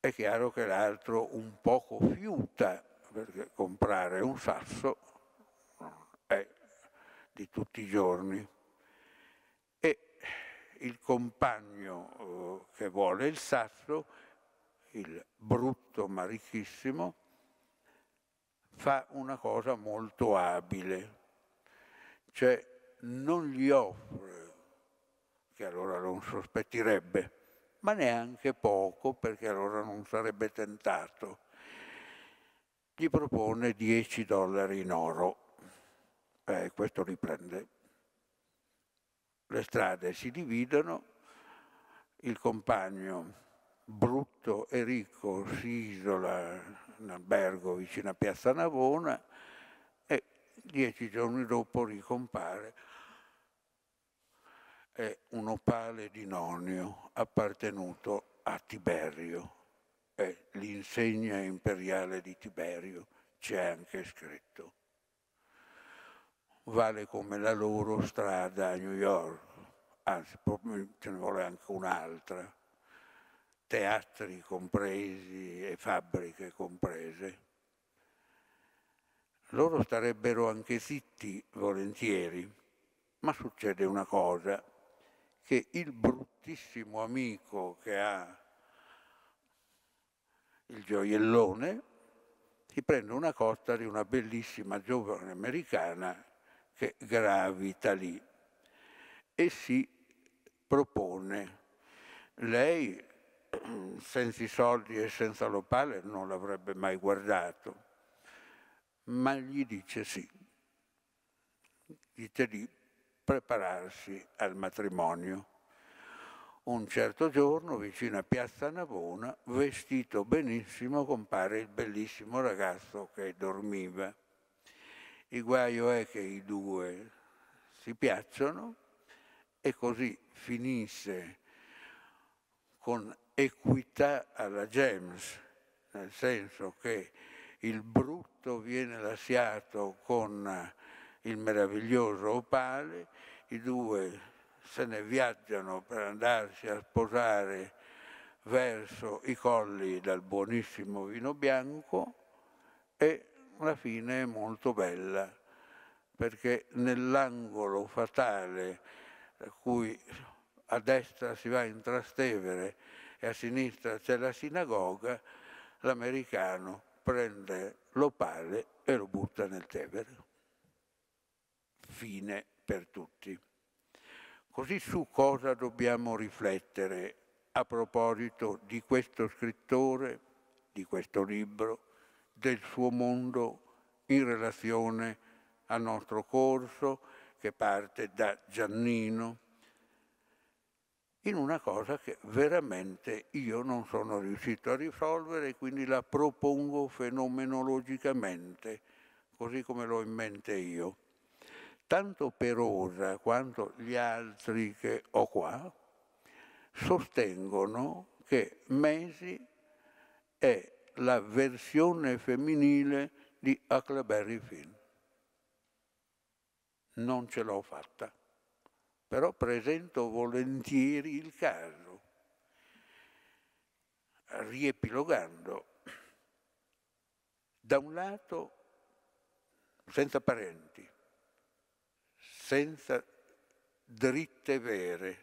È chiaro che l'altro un poco fiuta, perché comprare un sasso è di tutti i giorni. E il compagno eh, che vuole il sasso, il brutto ma ricchissimo, fa una cosa molto abile, cioè non gli offre, che allora non sospettirebbe, ma neanche poco perché allora non sarebbe tentato. Gli propone 10 dollari in oro. Eh, questo riprende. Le strade si dividono, il compagno brutto e ricco si isola in albergo vicino a Piazza Navona e dieci giorni dopo ricompare è un opale di Nonio appartenuto a Tiberio, è l'insegna imperiale di Tiberio, c'è anche scritto. Vale come la loro strada a New York, anzi ce ne vuole anche un'altra teatri compresi e fabbriche comprese, loro starebbero anche zitti volentieri, ma succede una cosa, che il bruttissimo amico che ha il gioiellone si prende una costa di una bellissima giovane americana che gravita lì e si propone. Lei senza i soldi e senza l'opale non l'avrebbe mai guardato, ma gli dice sì, dice di prepararsi al matrimonio. Un certo giorno, vicino a Piazza Navona, vestito benissimo, compare il bellissimo ragazzo che dormiva. Il guaio è che i due si piacciono e così finisce con equità alla James, nel senso che il brutto viene lasciato con il meraviglioso opale, i due se ne viaggiano per andarsi a sposare verso i colli dal buonissimo vino bianco e la fine è molto bella perché nell'angolo fatale da eh, cui a destra si va in Trastevere e a sinistra c'è la sinagoga, l'americano prende l'opale e lo butta nel Tevere. Fine per tutti. Così su cosa dobbiamo riflettere a proposito di questo scrittore, di questo libro, del suo mondo in relazione al nostro corso che parte da Giannino, in una cosa che veramente io non sono riuscito a risolvere e quindi la propongo fenomenologicamente, così come l'ho in mente io. Tanto Perosa quanto gli altri che ho qua sostengono che Mesi è la versione femminile di Huckleberry Finn. Non ce l'ho fatta però presento volentieri il caso. Riepilogando, da un lato senza parenti, senza dritte vere,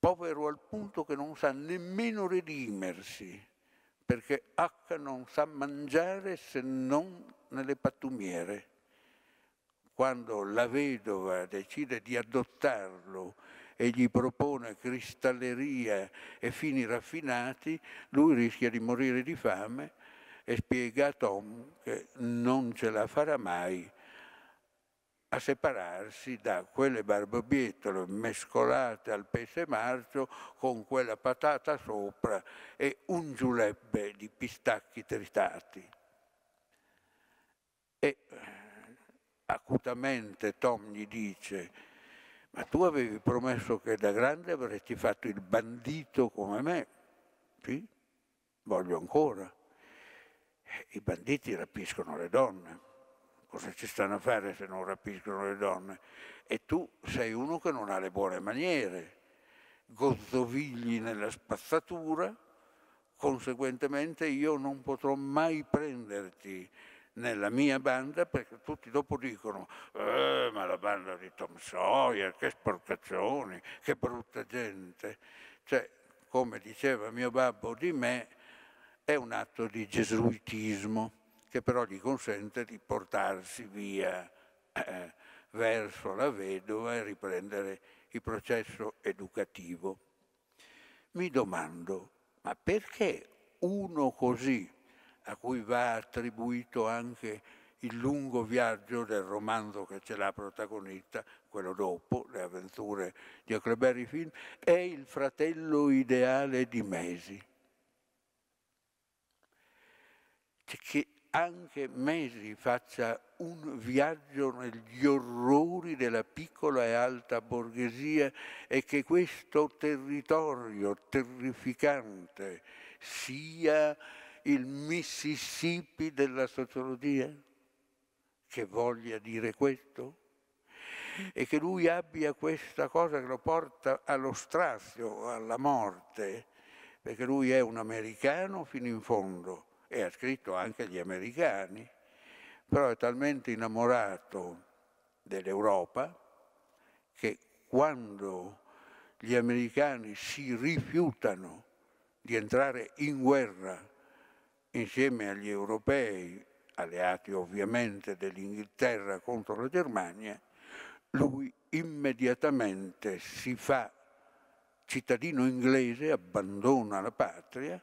povero al punto che non sa nemmeno redimersi, perché H non sa mangiare se non nelle pattumiere quando la vedova decide di adottarlo e gli propone cristalleria e fini raffinati, lui rischia di morire di fame e spiega a Tom che non ce la farà mai a separarsi da quelle barbabietole mescolate al pesce marcio con quella patata sopra e un giulebbe di pistacchi tritati. acutamente Tom gli dice ma tu avevi promesso che da grande avresti fatto il bandito come me. Sì, voglio ancora. I banditi rapiscono le donne. Cosa ci stanno a fare se non rapiscono le donne? E tu sei uno che non ha le buone maniere, gozzovigli nella spazzatura, conseguentemente io non potrò mai prenderti nella mia banda perché tutti dopo dicono eh, ma la banda di Tom Sawyer, che sporcazioni, che brutta gente. Cioè, come diceva mio babbo di me, è un atto di gesuitismo che però gli consente di portarsi via eh, verso la vedova e riprendere il processo educativo. Mi domando, ma perché uno così a cui va attribuito anche il lungo viaggio del romanzo che ce l'ha protagonista, quello dopo, Le avventure di Huckleberry Film, è il fratello ideale di Mesi. Che anche Mesi faccia un viaggio negli orrori della piccola e alta borghesia e che questo territorio terrificante sia il Mississippi della sociologia che voglia dire questo? E che lui abbia questa cosa che lo porta allo strazio, alla morte, perché lui è un americano fino in fondo e ha scritto anche agli americani, però è talmente innamorato dell'Europa che quando gli americani si rifiutano di entrare in guerra insieme agli europei, alleati ovviamente dell'Inghilterra contro la Germania, lui immediatamente si fa cittadino inglese, abbandona la patria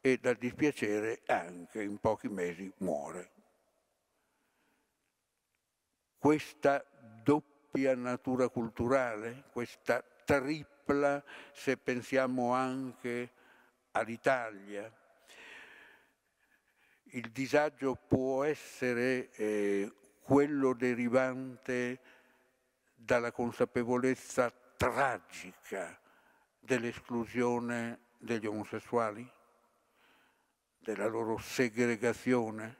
e dal dispiacere anche in pochi mesi muore. Questa doppia natura culturale, questa tripla, se pensiamo anche all'Italia, il disagio può essere eh, quello derivante dalla consapevolezza tragica dell'esclusione degli omosessuali, della loro segregazione,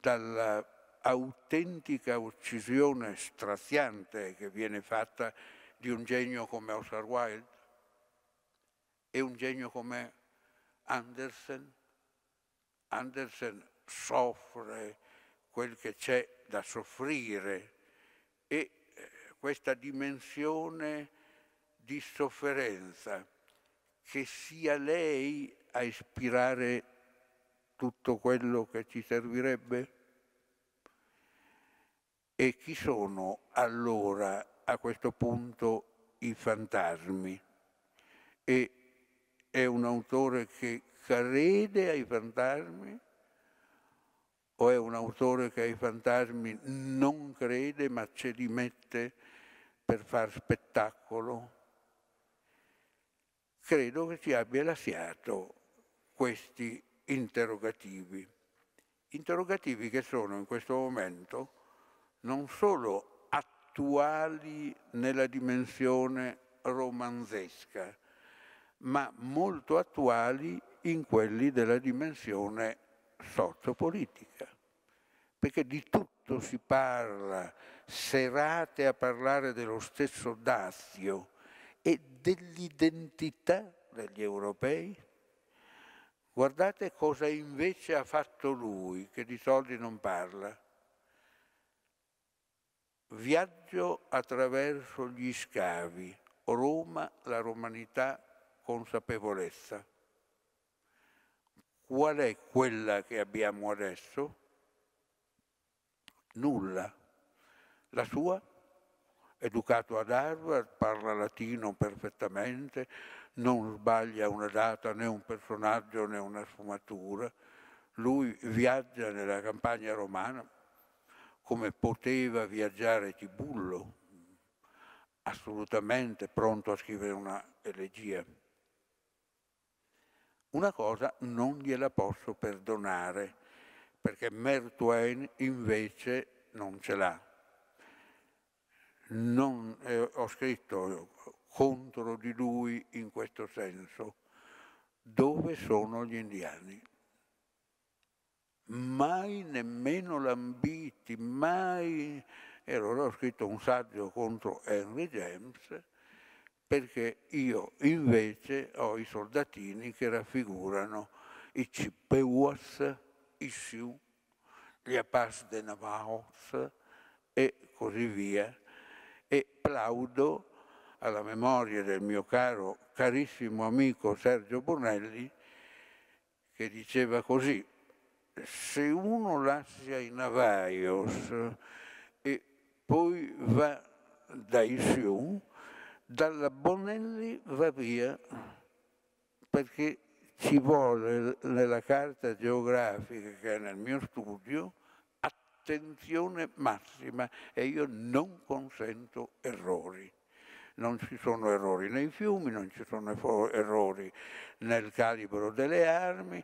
dall'autentica uccisione straziante che viene fatta di un genio come Oscar Wilde e un genio come Andersen Andersen soffre quel che c'è da soffrire e eh, questa dimensione di sofferenza che sia lei a ispirare tutto quello che ci servirebbe? E chi sono allora a questo punto i fantasmi? E è un autore che crede ai fantasmi o è un autore che ai fantasmi non crede ma ce li mette per far spettacolo? Credo che si abbia lasciato questi interrogativi, interrogativi che sono in questo momento non solo attuali nella dimensione romanzesca, ma molto attuali in quelli della dimensione sociopolitica. Perché di tutto si parla, serate a parlare dello stesso dazio e dell'identità degli europei. Guardate cosa invece ha fatto lui, che di soldi non parla. Viaggio attraverso gli scavi, Roma, la romanità, consapevolezza. Qual è quella che abbiamo adesso? Nulla. La sua? Educato ad Harvard, parla latino perfettamente, non sbaglia una data né un personaggio né una sfumatura. Lui viaggia nella campagna romana come poteva viaggiare Tibullo, assolutamente pronto a scrivere una elegia. Una cosa non gliela posso perdonare, perché Twain invece non ce l'ha. Non, eh, ho scritto contro di lui in questo senso. Dove sono gli indiani? Mai nemmeno l'ambiti, mai... E allora ho scritto un saggio contro Henry James perché io invece ho i soldatini che raffigurano i Cipeuas, i Siu, gli Apas de Navaos e così via. E plaudo alla memoria del mio caro, carissimo amico Sergio Bonelli, che diceva così, se uno lascia i Navaios e poi va dai Siu, dalla Bonelli va via perché ci vuole nella carta geografica che è nel mio studio attenzione massima e io non consento errori. Non ci sono errori nei fiumi, non ci sono errori nel calibro delle armi,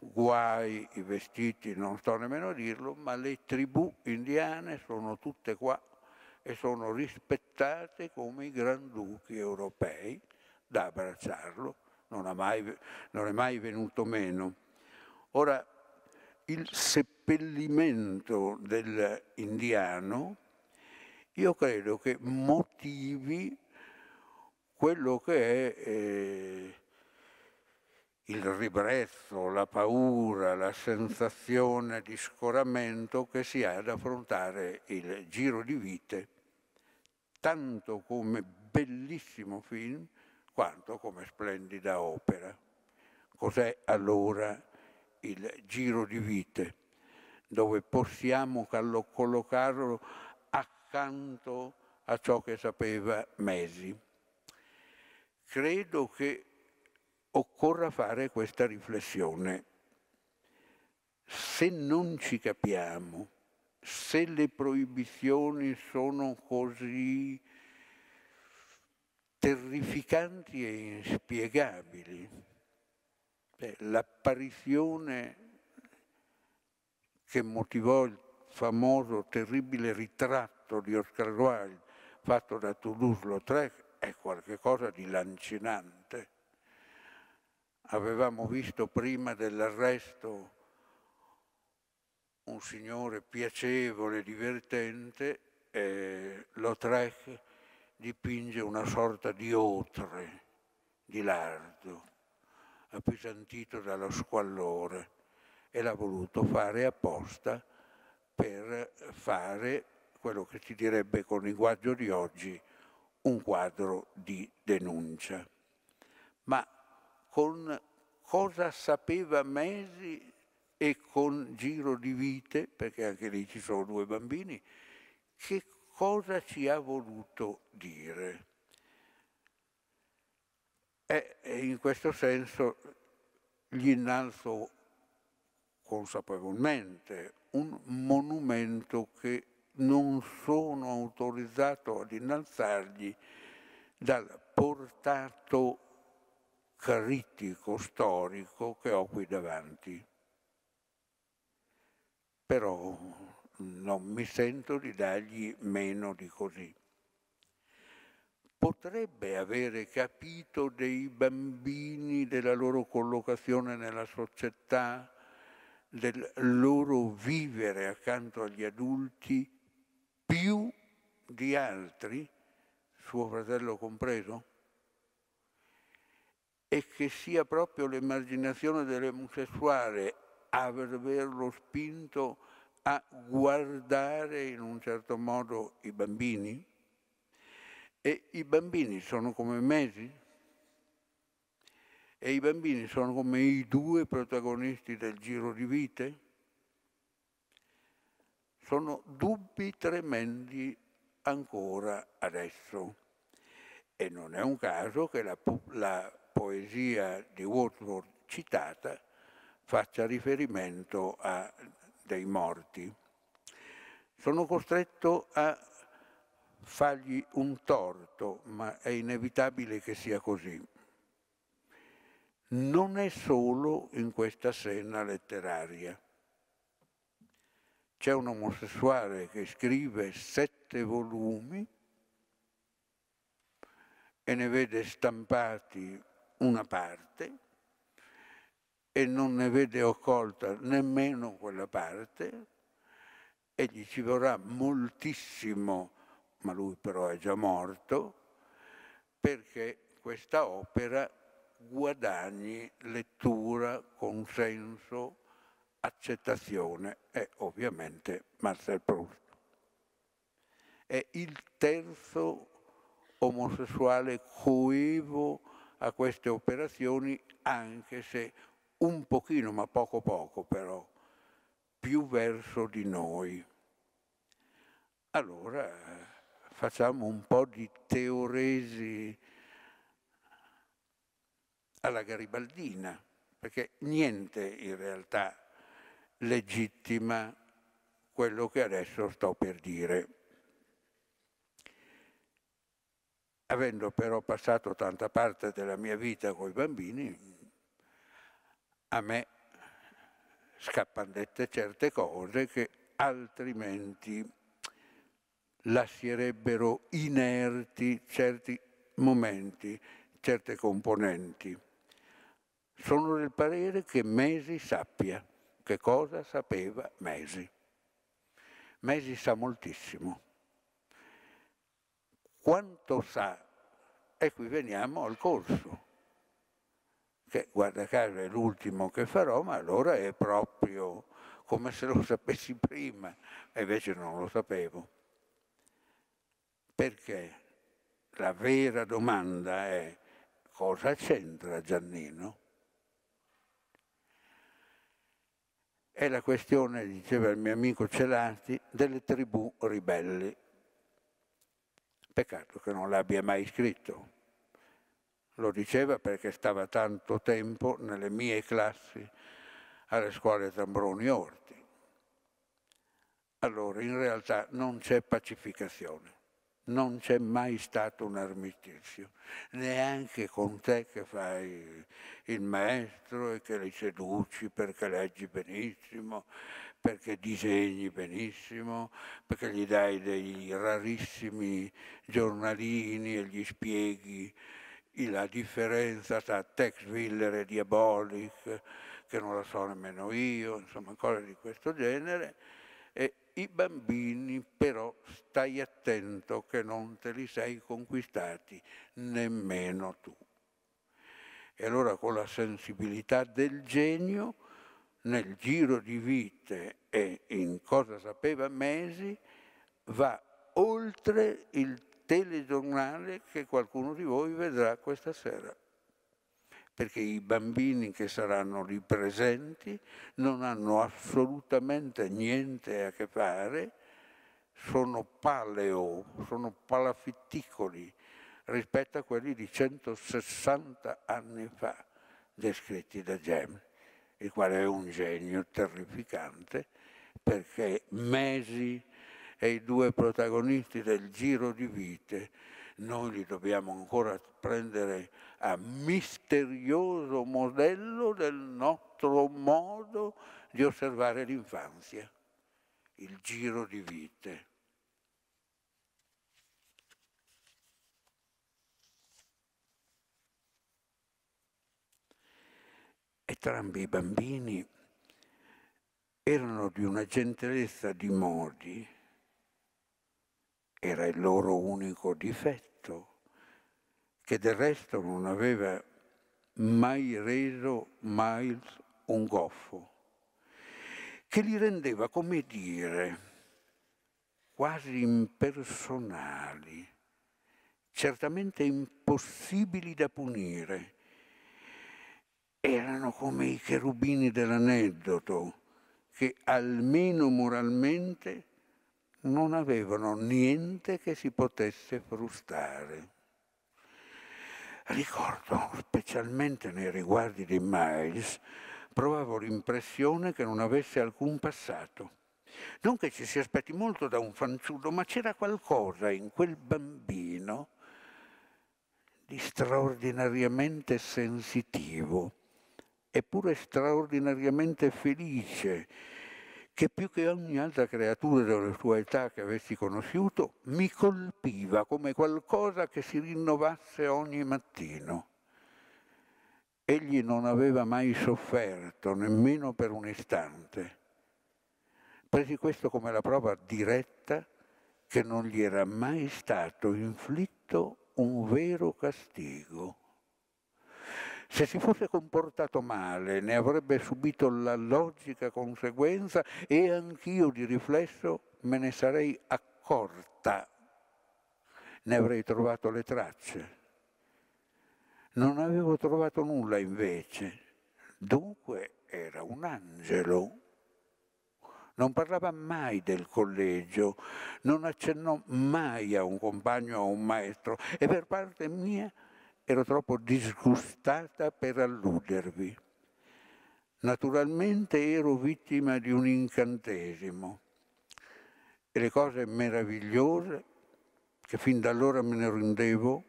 guai i vestiti, non sto nemmeno a dirlo, ma le tribù indiane sono tutte qua e sono rispettate come i granduchi europei da abbracciarlo, non, mai, non è mai venuto meno. Ora, il seppellimento dell'indiano io credo che motivi quello che è eh, il ribrezzo, la paura, la sensazione di scoramento che si ha ad affrontare il giro di vite tanto come bellissimo film quanto come splendida opera. Cos'è allora il giro di vite, dove possiamo collocarlo accanto a ciò che sapeva Mesi? Credo che occorra fare questa riflessione. Se non ci capiamo, se le proibizioni sono così terrificanti e inspiegabili, eh, l'apparizione che motivò il famoso terribile ritratto di Oscar Wilde fatto da Toulouse-Lautrec è qualcosa di lancinante. Avevamo visto prima dell'arresto un signore piacevole, divertente, eh, Lautrec dipinge una sorta di otre di lardo, appesantito dallo squallore, e l'ha voluto fare apposta per fare quello che si direbbe con il linguaggio di oggi un quadro di denuncia. Ma con cosa sapeva Mesi e con giro di vite, perché anche lì ci sono due bambini, che cosa ci ha voluto dire? Eh, e in questo senso gli innalzo consapevolmente un monumento che non sono autorizzato ad innalzargli dal portato critico storico che ho qui davanti però non mi sento di dargli meno di così. Potrebbe avere capito dei bambini, della loro collocazione nella società, del loro vivere accanto agli adulti più di altri, suo fratello compreso? E che sia proprio l'emarginazione dell'omosessuale averlo spinto a guardare in un certo modo i bambini? E i bambini sono come Mesi? E i bambini sono come i due protagonisti del giro di vite? Sono dubbi tremendi ancora adesso. E non è un caso che la, la poesia di Wordsworth citata faccia riferimento a dei morti. Sono costretto a fargli un torto, ma è inevitabile che sia così. Non è solo in questa scena letteraria. C'è un omosessuale che scrive sette volumi e ne vede stampati una parte e non ne vede occolta nemmeno quella parte, e gli ci vorrà moltissimo, ma lui però è già morto, perché questa opera guadagni lettura, consenso, accettazione e ovviamente Marcel Proust. È il terzo omosessuale coevo a queste operazioni, anche se un pochino, ma poco poco però, più verso di noi. Allora facciamo un po' di teoresi alla garibaldina, perché niente in realtà legittima quello che adesso sto per dire. Avendo però passato tanta parte della mia vita con i bambini, a me scappano dette certe cose che altrimenti lascierebbero inerti certi momenti, certe componenti. Sono del parere che Mesi sappia che cosa sapeva Mesi. Mesi sa moltissimo. Quanto sa? E qui veniamo al corso che guarda caso è l'ultimo che farò, ma allora è proprio come se lo sapessi prima, e invece non lo sapevo. Perché la vera domanda è cosa c'entra Giannino? È la questione, diceva il mio amico Celati, delle tribù ribelli. Peccato che non l'abbia mai scritto lo diceva perché stava tanto tempo nelle mie classi alle scuole Zambroni Orti. Allora, in realtà non c'è pacificazione, non c'è mai stato un armistizio, neanche con te che fai il maestro e che li seduci perché leggi benissimo, perché disegni benissimo, perché gli dai dei rarissimi giornalini e gli spieghi la differenza tra Tex Willer e Diabolic, che non la so nemmeno io, insomma cose di questo genere. E i bambini però stai attento che non te li sei conquistati, nemmeno tu. E allora con la sensibilità del genio, nel giro di vite e in cosa sapeva Mesi, va oltre il telegiornale che qualcuno di voi vedrà questa sera perché i bambini che saranno lì presenti non hanno assolutamente niente a che fare, sono paleo, sono palafitticoli rispetto a quelli di 160 anni fa descritti da Gem, il quale è un genio terrificante perché mesi e i due protagonisti del giro di vite, noi li dobbiamo ancora prendere a misterioso modello del nostro modo di osservare l'infanzia, il giro di vite. Entrambi i bambini erano di una gentilezza di modi era il loro unico difetto, che del resto non aveva mai reso Miles un goffo, che li rendeva, come dire, quasi impersonali, certamente impossibili da punire. Erano come i cherubini dell'aneddoto, che almeno moralmente non avevano niente che si potesse frustare. Ricordo, specialmente nei riguardi di Miles, provavo l'impressione che non avesse alcun passato. Non che ci si aspetti molto da un fanciullo, ma c'era qualcosa in quel bambino di straordinariamente sensitivo, eppure straordinariamente felice, che più che ogni altra creatura della sua età che avessi conosciuto, mi colpiva come qualcosa che si rinnovasse ogni mattino. Egli non aveva mai sofferto, nemmeno per un istante. Presi questo come la prova diretta che non gli era mai stato inflitto un vero castigo. Se si fosse comportato male ne avrebbe subito la logica conseguenza e anch'io di riflesso me ne sarei accorta, ne avrei trovato le tracce. Non avevo trovato nulla invece, dunque era un angelo. Non parlava mai del collegio, non accennò mai a un compagno o a un maestro e per parte mia ero troppo disgustata per alludervi. Naturalmente ero vittima di un incantesimo e le cose meravigliose che fin da allora me ne rendevo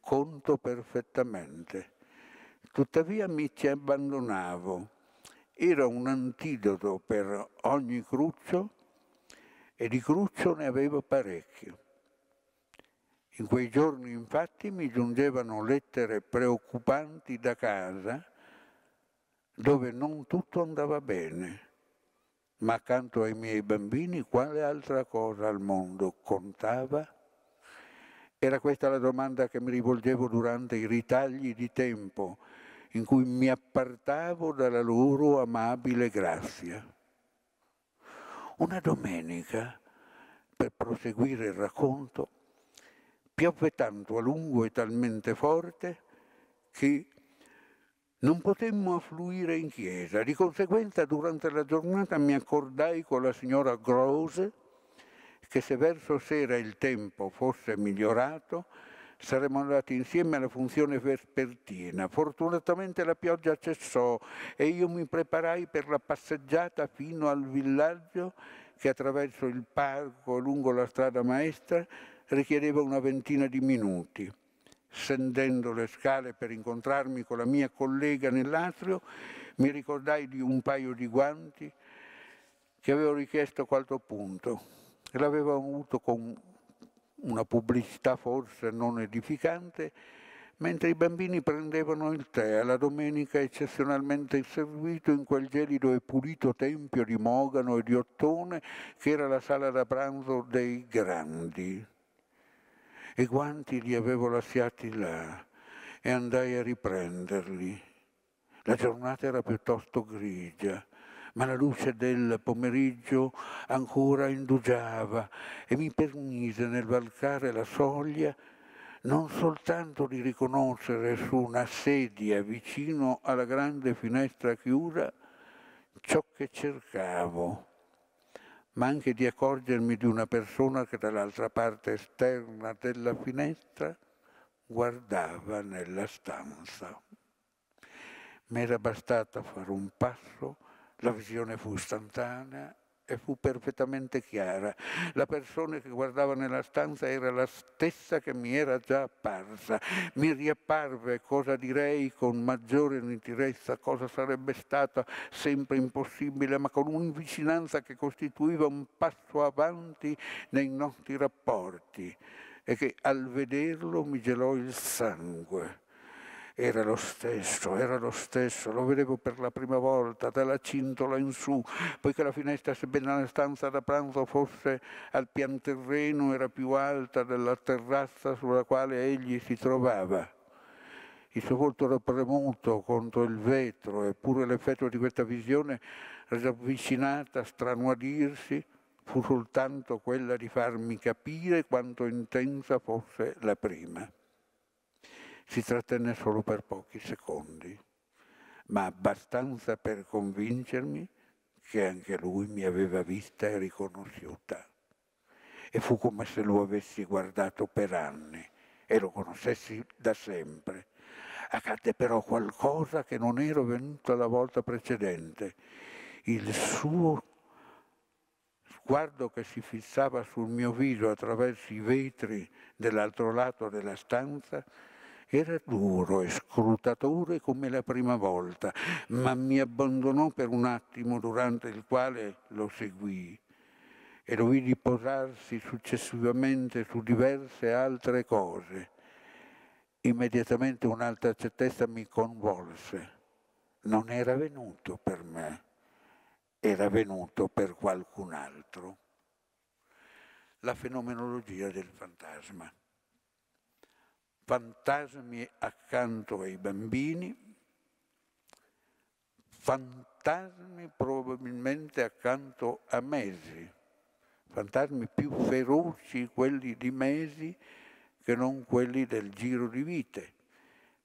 conto perfettamente. Tuttavia mi ci abbandonavo. Era un antidoto per ogni cruccio e di cruccio ne avevo parecchio. In quei giorni infatti mi giungevano lettere preoccupanti da casa dove non tutto andava bene, ma accanto ai miei bambini quale altra cosa al mondo contava? Era questa la domanda che mi rivolgevo durante i ritagli di tempo in cui mi appartavo dalla loro amabile grazia. Una domenica, per proseguire il racconto, piove tanto a lungo e talmente forte che non potemmo affluire in chiesa. Di conseguenza durante la giornata mi accordai con la signora Grose che se verso sera il tempo fosse migliorato saremmo andati insieme alla funzione vespertina. Fortunatamente la pioggia cessò e io mi preparai per la passeggiata fino al villaggio che attraverso il parco lungo la strada maestra richiedeva una ventina di minuti. Scendendo le scale per incontrarmi con la mia collega nell'atrio, mi ricordai di un paio di guanti che avevo richiesto a qualche punto. L'avevo avuto con una pubblicità forse non edificante, mentre i bambini prendevano il tè alla domenica eccezionalmente servito in quel gelido e pulito tempio di Mogano e di Ottone che era la sala da pranzo dei grandi e guanti li avevo lasciati là e andai a riprenderli. La giornata era piuttosto grigia, ma la luce del pomeriggio ancora indugiava e mi permise nel valcare la soglia non soltanto di riconoscere su una sedia vicino alla grande finestra chiusa ciò che cercavo ma anche di accorgermi di una persona che dall'altra parte esterna della finestra guardava nella stanza. Mi era bastata fare un passo, la visione fu istantanea e fu perfettamente chiara. La persona che guardava nella stanza era la stessa che mi era già apparsa. Mi riapparve cosa direi con maggiore nitidezza, cosa sarebbe stata sempre impossibile, ma con una vicinanza che costituiva un passo avanti nei nostri rapporti e che al vederlo mi gelò il sangue. Era lo stesso, era lo stesso, lo vedevo per la prima volta dalla cintola in su, poiché la finestra, sebbene la stanza da pranzo fosse al pian terreno, era più alta della terrazza sulla quale egli si trovava. Il suo volto era premuto contro il vetro, eppure l'effetto di questa visione ravvicinata, strano a dirsi, fu soltanto quella di farmi capire quanto intensa fosse la prima si trattenne solo per pochi secondi, ma abbastanza per convincermi che anche lui mi aveva vista e riconosciuta. E fu come se lo avessi guardato per anni e lo conoscessi da sempre. Accadde però qualcosa che non era venuto la volta precedente. Il suo sguardo che si fissava sul mio viso attraverso i vetri dell'altro lato della stanza era duro e scrutatore come la prima volta, ma mi abbandonò per un attimo durante il quale lo seguì e lo vidi posarsi successivamente su diverse altre cose. Immediatamente un'altra certezza mi convolse. Non era venuto per me, era venuto per qualcun altro. La fenomenologia del fantasma fantasmi accanto ai bambini, fantasmi probabilmente accanto a Mesi, fantasmi più feroci quelli di Mesi che non quelli del giro di vite,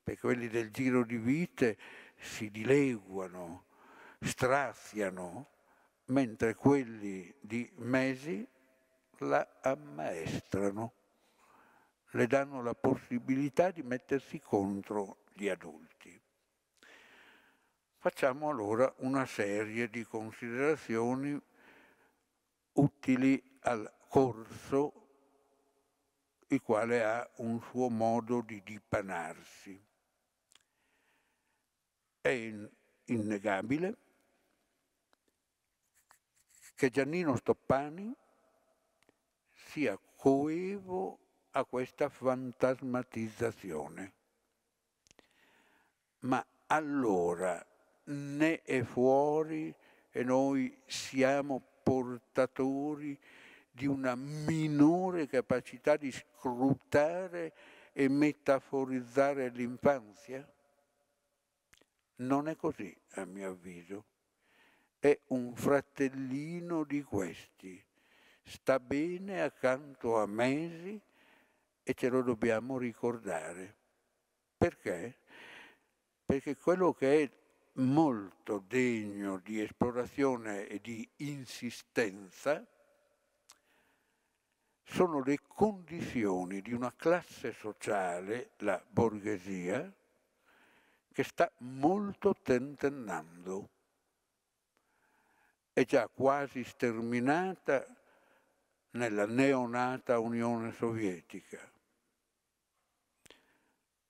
perché quelli del giro di vite si dileguano, straziano, mentre quelli di Mesi la ammaestrano le danno la possibilità di mettersi contro gli adulti. Facciamo allora una serie di considerazioni utili al corso, il quale ha un suo modo di dipanarsi. È innegabile che Giannino Stoppani sia coevo a questa fantasmatizzazione. Ma allora né è fuori e noi siamo portatori di una minore capacità di scrutare e metaforizzare l'infanzia? Non è così, a mio avviso. È un fratellino di questi. Sta bene accanto a Mesi, e ce lo dobbiamo ricordare. Perché? Perché quello che è molto degno di esplorazione e di insistenza sono le condizioni di una classe sociale, la borghesia, che sta molto tentennando. È già quasi sterminata nella neonata Unione Sovietica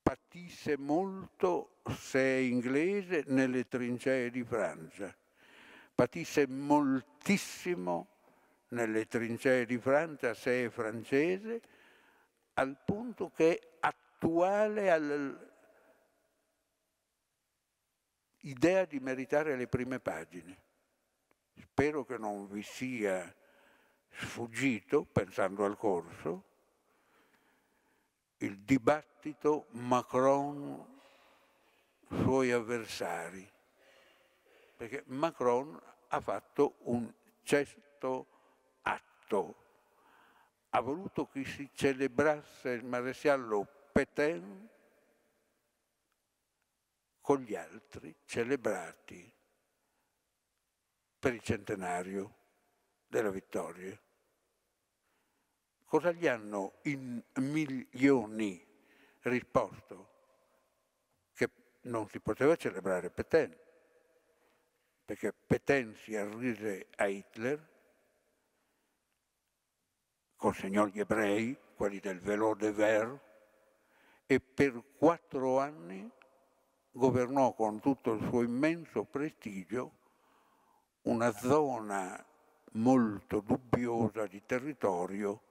patisse molto, se è inglese, nelle trincee di Francia. Patisse moltissimo nelle trincee di Francia, se è francese, al punto che è attuale all'idea di meritare le prime pagine. Spero che non vi sia sfuggito, pensando al corso, il dibattito Macron-suoi avversari, perché Macron ha fatto un certo atto, ha voluto che si celebrasse il maresciallo Petain con gli altri celebrati per il centenario della vittoria. Cosa gli hanno in milioni risposto? Che non si poteva celebrare Petain, perché Petain si arrise a Hitler, consegnò gli ebrei, quelli del Velo de Ver, e per quattro anni governò con tutto il suo immenso prestigio una zona molto dubbiosa di territorio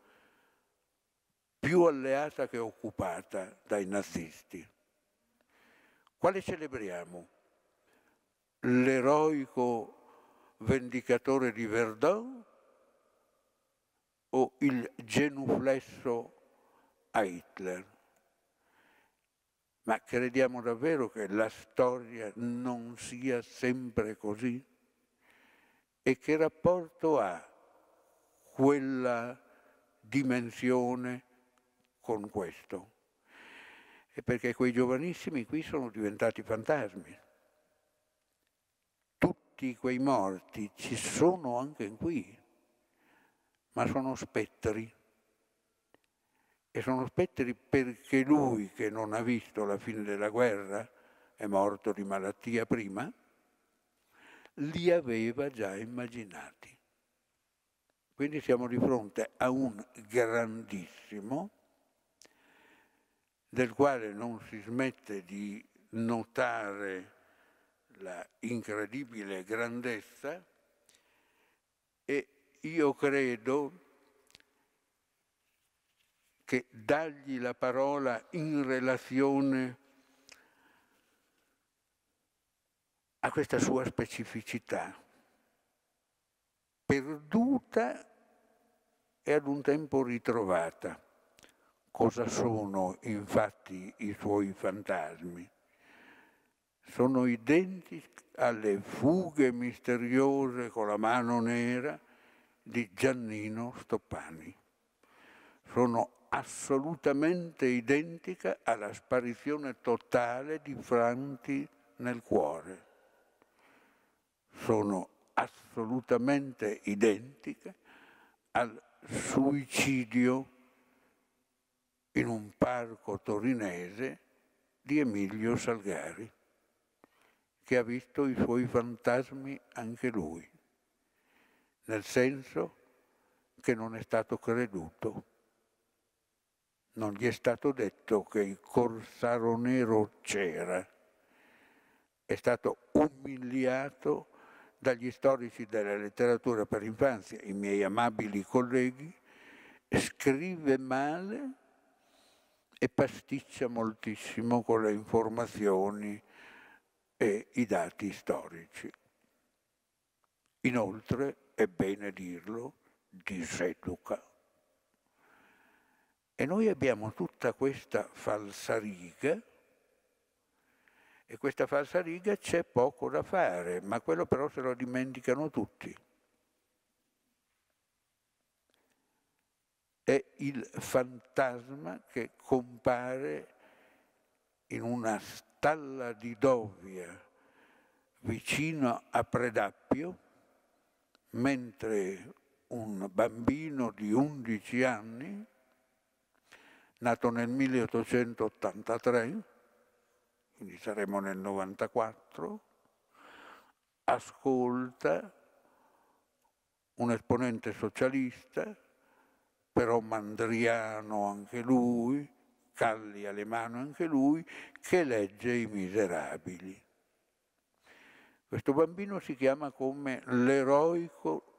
più alleata che occupata dai nazisti. Quale celebriamo? L'eroico vendicatore di Verdun o il genuflesso a Hitler? Ma crediamo davvero che la storia non sia sempre così? E che rapporto ha quella dimensione con questo. E perché quei giovanissimi qui sono diventati fantasmi. Tutti quei morti ci sono anche qui, ma sono spettri. E sono spettri perché lui che non ha visto la fine della guerra, è morto di malattia prima, li aveva già immaginati. Quindi siamo di fronte a un grandissimo del quale non si smette di notare la incredibile grandezza e io credo che dargli la parola in relazione a questa sua specificità, perduta e ad un tempo ritrovata. Cosa sono infatti i suoi fantasmi? Sono identici alle fughe misteriose con la mano nera di Giannino Stoppani. Sono assolutamente identica alla sparizione totale di Franti nel cuore. Sono assolutamente identiche al suicidio in un parco torinese di Emilio Salgari, che ha visto i suoi fantasmi anche lui, nel senso che non è stato creduto. Non gli è stato detto che il corsaro nero c'era. È stato umiliato dagli storici della letteratura per infanzia, i miei amabili colleghi, scrive male e pasticcia moltissimo con le informazioni e i dati storici. Inoltre, è bene dirlo, diseduca. E noi abbiamo tutta questa falsariga, e questa falsariga c'è poco da fare, ma quello però se lo dimenticano tutti. il fantasma che compare in una stalla di Dovia vicino a Predappio, mentre un bambino di 11 anni, nato nel 1883, quindi saremo nel 94, ascolta un esponente socialista però Mandriano anche lui, Calli Alemano anche lui, che legge I Miserabili. Questo bambino si chiama come l'eroico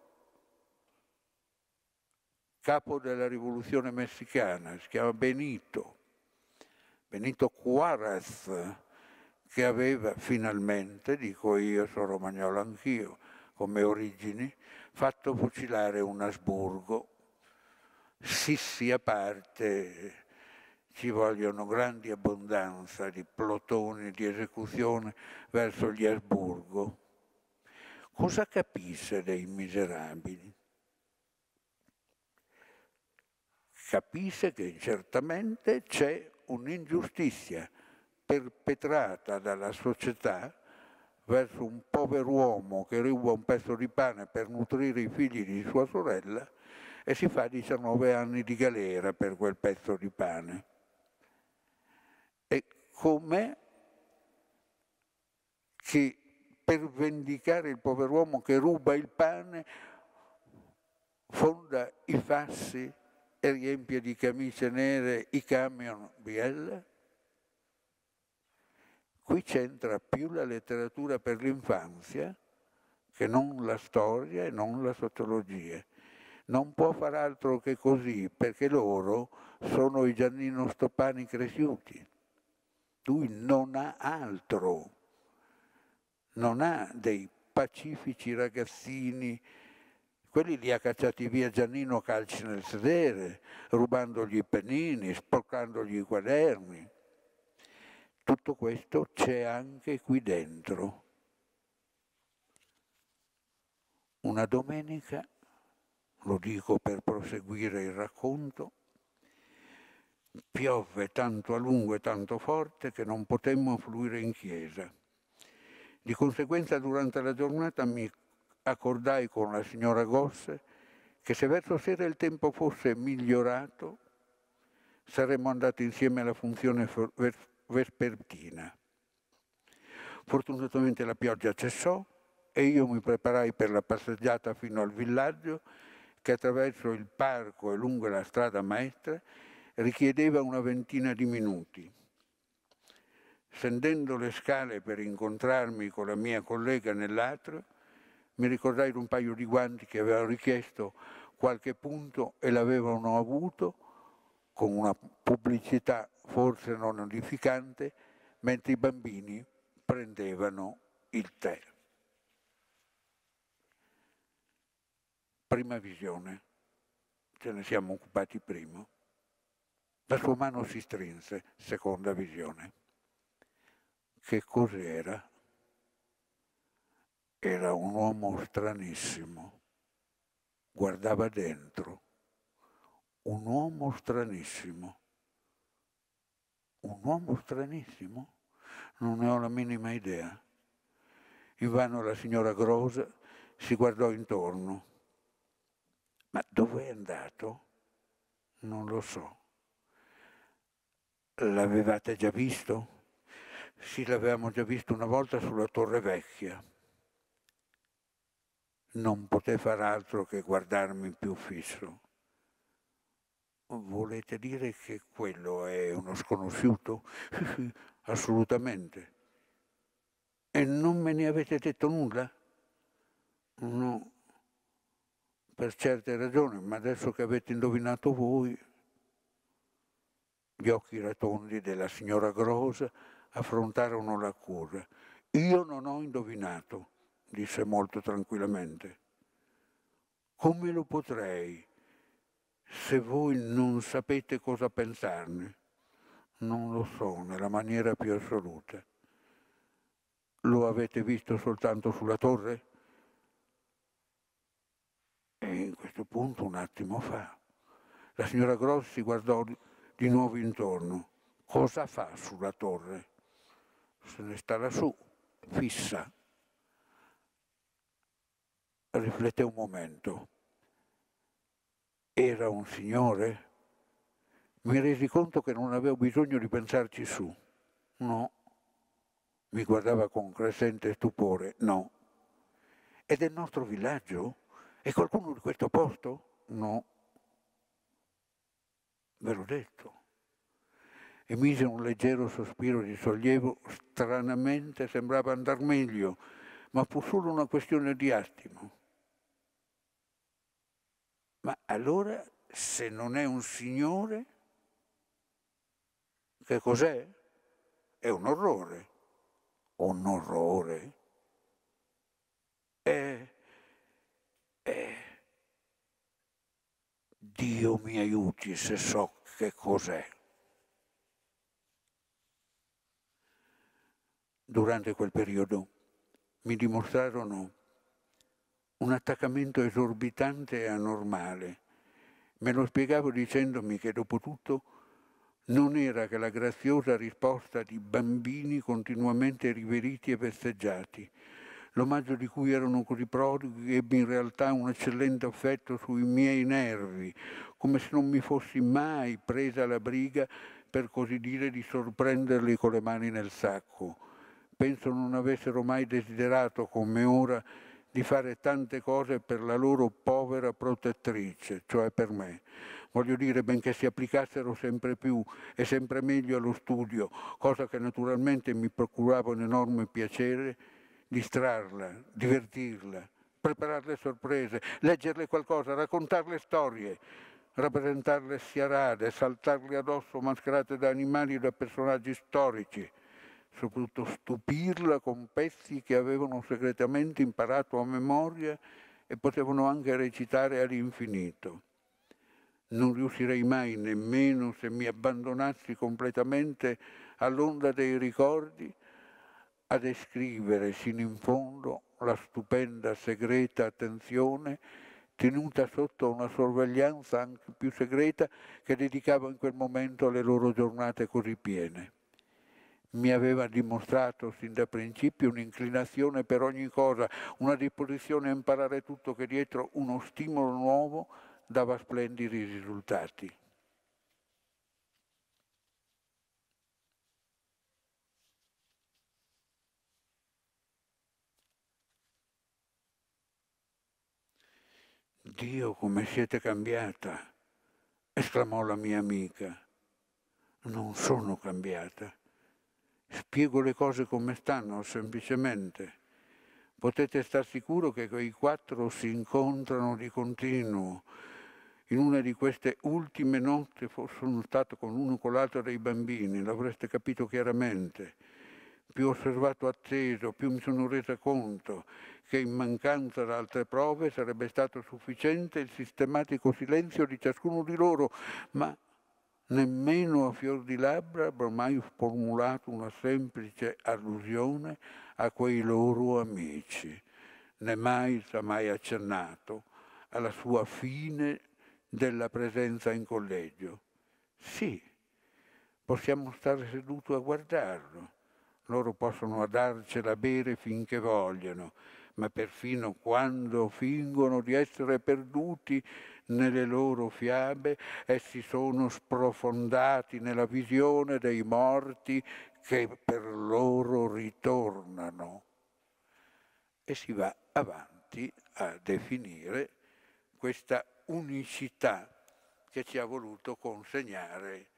capo della rivoluzione messicana, si chiama Benito, Benito Juarez, che aveva finalmente, dico io, sono romagnolo anch'io, come origini, fatto fucilare un Asburgo si sia parte ci vogliono grandi abbondanza di plotoni di esecuzione verso gli Asburgo. Cosa capisse dei miserabili? Capisse che certamente c'è un'ingiustizia perpetrata dalla società verso un povero uomo che ruba un pezzo di pane per nutrire i figli di sua sorella e si fa 19 anni di galera per quel pezzo di pane. E com'è che per vendicare il pover'uomo che ruba il pane fonda i fassi e riempie di camicie nere i camion BL? Qui c'entra più la letteratura per l'infanzia che non la storia e non la sociologia non può far altro che così, perché loro sono i Giannino Stoppani cresciuti. Lui non ha altro, non ha dei pacifici ragazzini, quelli li ha cacciati via Giannino calci nel sedere, rubandogli i pennini, sporcandogli i quaderni. Tutto questo c'è anche qui dentro. Una domenica lo dico per proseguire il racconto, piovve tanto a lungo e tanto forte che non potemmo fluire in chiesa. Di conseguenza durante la giornata mi accordai con la signora Gosse che se verso sera il tempo fosse migliorato saremmo andati insieme alla funzione vespertina. Fortunatamente la pioggia cessò e io mi preparai per la passeggiata fino al villaggio che attraverso il parco e lungo la strada maestra richiedeva una ventina di minuti. Scendendo le scale per incontrarmi con la mia collega nell'atrio, mi ricordai di un paio di guanti che avevano richiesto qualche punto e l'avevano avuto con una pubblicità forse non edificante, mentre i bambini prendevano il tè. prima visione, ce ne siamo occupati primo, la sua mano si strinse, seconda visione. Che cos'era? Era un uomo stranissimo, guardava dentro, un uomo stranissimo, un uomo stranissimo? Non ne ho la minima idea. Invano la signora Gross si guardò intorno ma dove è andato? Non lo so. L'avevate già visto? Sì, l'avevamo già visto una volta sulla Torre Vecchia. Non poté far altro che guardarmi più fisso. Volete dire che quello è uno sconosciuto? Assolutamente. E non me ne avete detto nulla? No, per certe ragioni, ma adesso che avete indovinato voi, gli occhi rotondi della signora Grosa affrontarono l'accusa. Io non ho indovinato, disse molto tranquillamente. Come lo potrei se voi non sapete cosa pensarne? Non lo so nella maniera più assoluta. Lo avete visto soltanto sulla torre? E in questo punto, un attimo fa, la signora Grossi guardò di nuovo intorno. Cosa fa sulla torre? Se ne sta lassù, fissa. Riflette un momento. Era un signore? Mi resi conto che non avevo bisogno di pensarci su. No. Mi guardava con crescente stupore. No. È del nostro villaggio? E qualcuno di questo posto? No. Ve l'ho detto. E mise un leggero sospiro di sollievo, stranamente sembrava andar meglio, ma fu solo una questione di attimo. Ma allora, se non è un signore, che cos'è? È un orrore. Un orrore? È eh, Dio mi aiuti se so che cos'è. Durante quel periodo mi dimostrarono un attaccamento esorbitante e anormale. Me lo spiegavo dicendomi che dopo tutto non era che la graziosa risposta di bambini continuamente riveriti e festeggiati, L'omaggio di cui erano così prodighi ebbe in realtà un eccellente affetto sui miei nervi, come se non mi fossi mai presa la briga, per così dire, di sorprenderli con le mani nel sacco. Penso non avessero mai desiderato, come ora, di fare tante cose per la loro povera protettrice, cioè per me. Voglio dire, benché si applicassero sempre più e sempre meglio allo studio, cosa che naturalmente mi procurava un enorme piacere, distrarla, divertirla, prepararle sorprese, leggerle qualcosa, raccontarle storie, rappresentarle schiarate, saltarle addosso mascherate da animali e da personaggi storici, soprattutto stupirla con pezzi che avevano segretamente imparato a memoria e potevano anche recitare all'infinito. Non riuscirei mai nemmeno se mi abbandonassi completamente all'onda dei ricordi a descrivere sino in fondo la stupenda segreta attenzione tenuta sotto una sorveglianza anche più segreta che dedicavo in quel momento alle loro giornate così piene. Mi aveva dimostrato sin da principio un'inclinazione per ogni cosa, una disposizione a imparare tutto che dietro uno stimolo nuovo dava splendidi risultati. Dio, come siete cambiata, esclamò la mia amica. Non sono cambiata. Spiego le cose come stanno, semplicemente. Potete star sicuro che quei quattro si incontrano di continuo. In una di queste ultime notti sono stato con uno o con l'altro dei bambini, l'avreste capito chiaramente più ho osservato atteso, più mi sono resa conto che in mancanza di altre prove sarebbe stato sufficiente il sistematico silenzio di ciascuno di loro, ma nemmeno a fior di labbra avrò mai formulato una semplice allusione a quei loro amici, né mai s'ha mai accennato alla sua fine della presenza in collegio. Sì, possiamo stare seduti a guardarlo, loro possono darcela bere finché vogliono, ma perfino quando fingono di essere perduti nelle loro fiabe, essi sono sprofondati nella visione dei morti che per loro ritornano. E si va avanti a definire questa unicità che ci ha voluto consegnare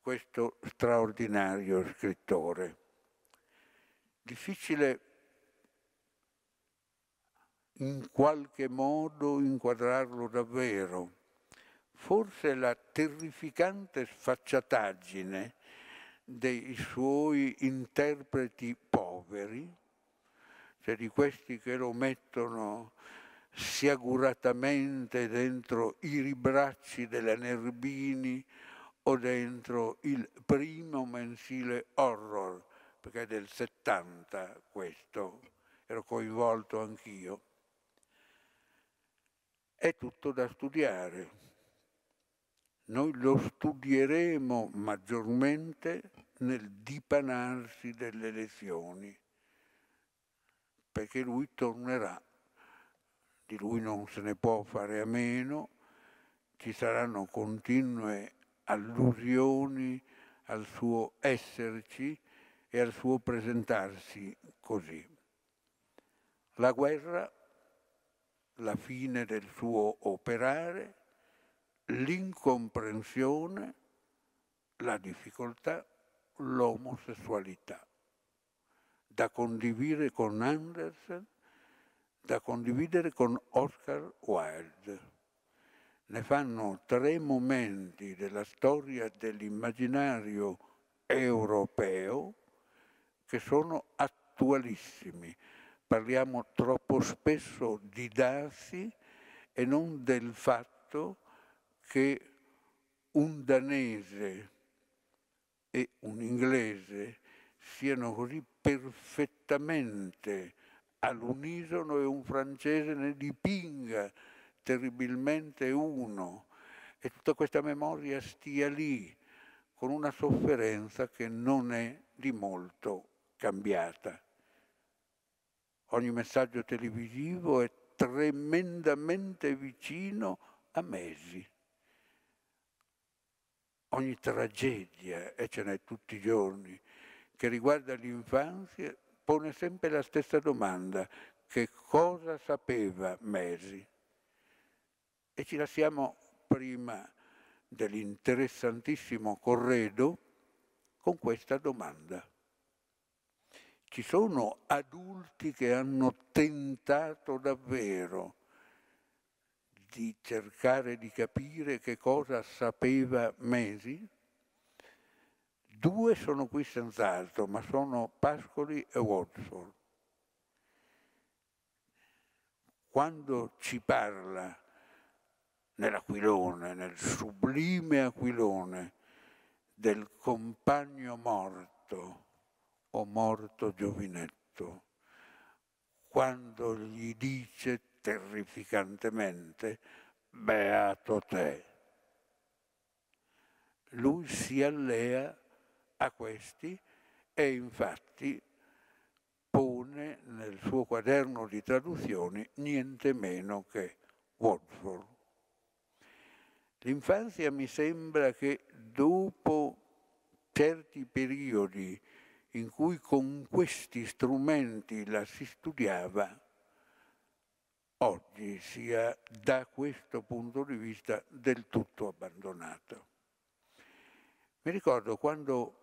questo straordinario scrittore difficile in qualche modo inquadrarlo davvero. Forse la terrificante sfacciataggine dei suoi interpreti poveri, cioè di questi che lo mettono siaguratamente dentro i ribracci della Nerbini o dentro il primo mensile horror perché è del 70 questo, ero coinvolto anch'io. È tutto da studiare. Noi lo studieremo maggiormente nel dipanarsi delle lezioni, perché lui tornerà, di lui non se ne può fare a meno, ci saranno continue allusioni al suo esserci, e al suo presentarsi così. La guerra, la fine del suo operare, l'incomprensione, la difficoltà, l'omosessualità. Da condividere con Andersen, da condividere con Oscar Wilde. Ne fanno tre momenti della storia dell'immaginario europeo che sono attualissimi. Parliamo troppo spesso di darsi e non del fatto che un danese e un inglese siano così perfettamente all'unisono e un francese ne dipinga terribilmente uno e tutta questa memoria stia lì con una sofferenza che non è di molto cambiata. Ogni messaggio televisivo è tremendamente vicino a mesi. Ogni tragedia, e ce n'è tutti i giorni, che riguarda l'infanzia, pone sempre la stessa domanda, che cosa sapeva Mesi? E ci lasciamo prima dell'interessantissimo corredo con questa domanda. Ci sono adulti che hanno tentato davvero di cercare di capire che cosa sapeva Mesi. Due sono qui senz'altro, ma sono Pascoli e Watson. Quando ci parla nell'Aquilone, nel sublime Aquilone, del compagno morto, o morto giovinetto, quando gli dice terrificantemente, beato te. Lui si allea a questi e infatti pone nel suo quaderno di traduzioni niente meno che Wordsworth. L'infanzia mi sembra che dopo certi periodi in cui con questi strumenti la si studiava, oggi sia da questo punto di vista del tutto abbandonato. Mi ricordo quando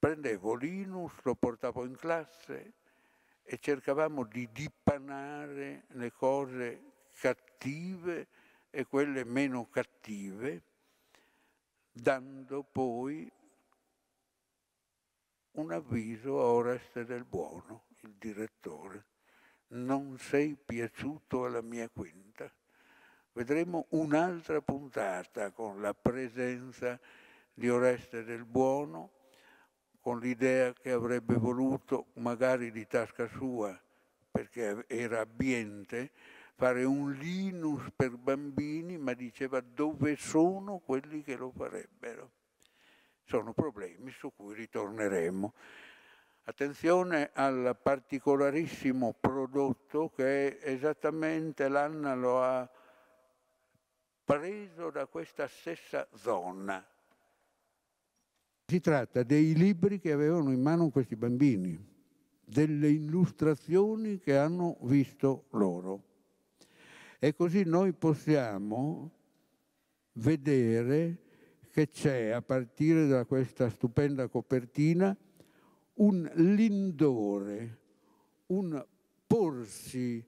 prendevo Linus, lo portavo in classe e cercavamo di dipanare le cose cattive e quelle meno cattive, dando poi un avviso a Oreste del Buono, il direttore. Non sei piaciuto alla mia quinta. Vedremo un'altra puntata con la presenza di Oreste del Buono, con l'idea che avrebbe voluto, magari di tasca sua, perché era abbiente, fare un Linus per bambini, ma diceva dove sono quelli che lo farebbero sono problemi su cui ritorneremo. Attenzione al particolarissimo prodotto che esattamente l'Anna lo ha preso da questa stessa zona. Si tratta dei libri che avevano in mano questi bambini, delle illustrazioni che hanno visto loro. E così noi possiamo vedere che c'è, a partire da questa stupenda copertina, un lindore, un porsi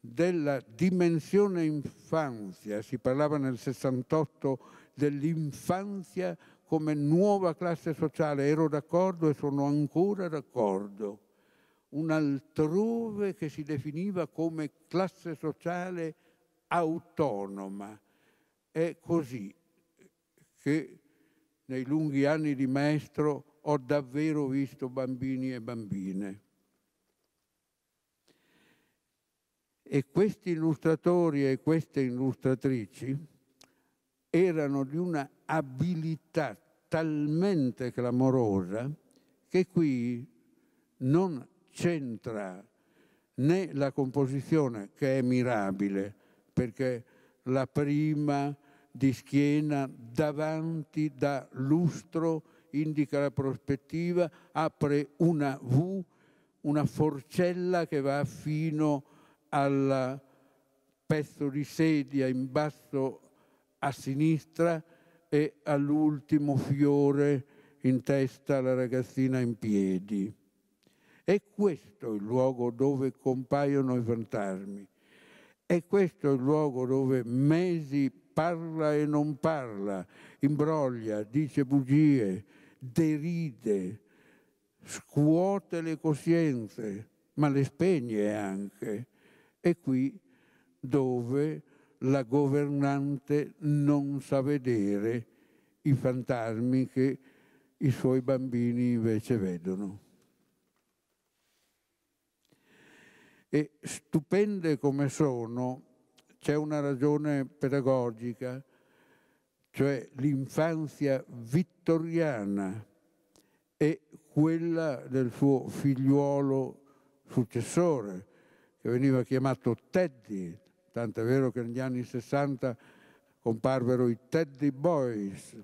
della dimensione infanzia. Si parlava nel 68 dell'infanzia come nuova classe sociale, ero d'accordo e sono ancora d'accordo. Un altrove che si definiva come classe sociale autonoma. È così, che nei lunghi anni di maestro ho davvero visto bambini e bambine. E questi illustratori e queste illustratrici erano di una abilità talmente clamorosa che qui non c'entra né la composizione che è mirabile, perché la prima di schiena davanti da lustro, indica la prospettiva, apre una V, una forcella che va fino al pezzo di sedia in basso a sinistra e all'ultimo fiore in testa alla ragazzina in piedi. E questo è il luogo dove compaiono i fantasmi. E questo è il luogo dove mesi parla e non parla, imbroglia, dice bugie, deride, scuote le coscienze, ma le spegne anche. E qui dove la governante non sa vedere i fantasmi che i suoi bambini invece vedono. E stupende come sono c'è una ragione pedagogica, cioè l'infanzia vittoriana e quella del suo figliuolo successore, che veniva chiamato Teddy, tant'è vero che negli anni 60 comparvero i Teddy Boys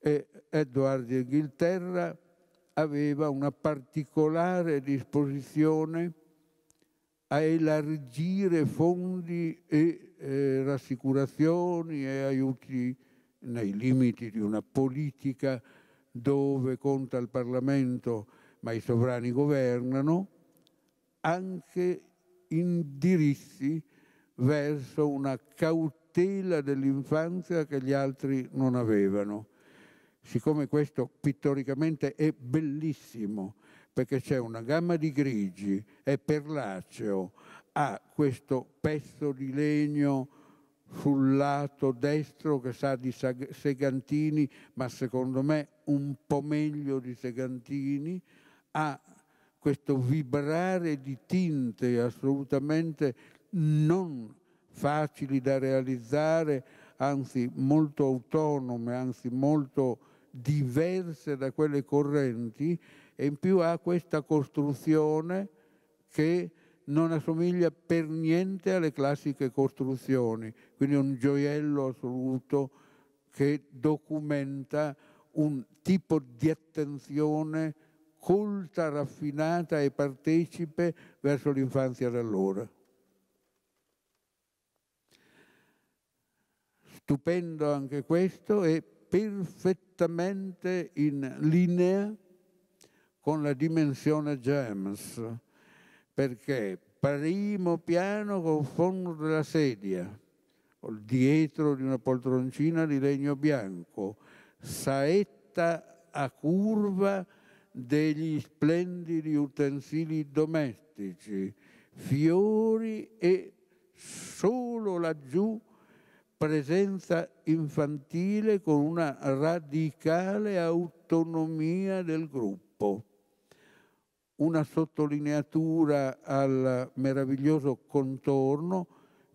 e Edward di Inghilterra aveva una particolare disposizione a elargire fondi e eh, rassicurazioni e aiuti nei limiti di una politica dove conta il Parlamento ma i sovrani governano, anche indirizzi verso una cautela dell'infanzia che gli altri non avevano. Siccome questo pittoricamente è bellissimo, perché c'è una gamma di grigi, è perlaceo, ha questo pezzo di legno sul lato destro che sa di segantini, ma secondo me un po' meglio di segantini, ha questo vibrare di tinte assolutamente non facili da realizzare, anzi molto autonome, anzi molto diverse da quelle correnti, e in più ha questa costruzione che non assomiglia per niente alle classiche costruzioni, quindi un gioiello assoluto che documenta un tipo di attenzione colta, raffinata e partecipe verso l'infanzia d'allora. Stupendo anche questo e perfettamente in linea con la dimensione James, perché primo piano col fondo della sedia, dietro di una poltroncina di legno bianco, saetta a curva degli splendidi utensili domestici, fiori e solo laggiù presenza infantile con una radicale autonomia del gruppo una sottolineatura al meraviglioso contorno,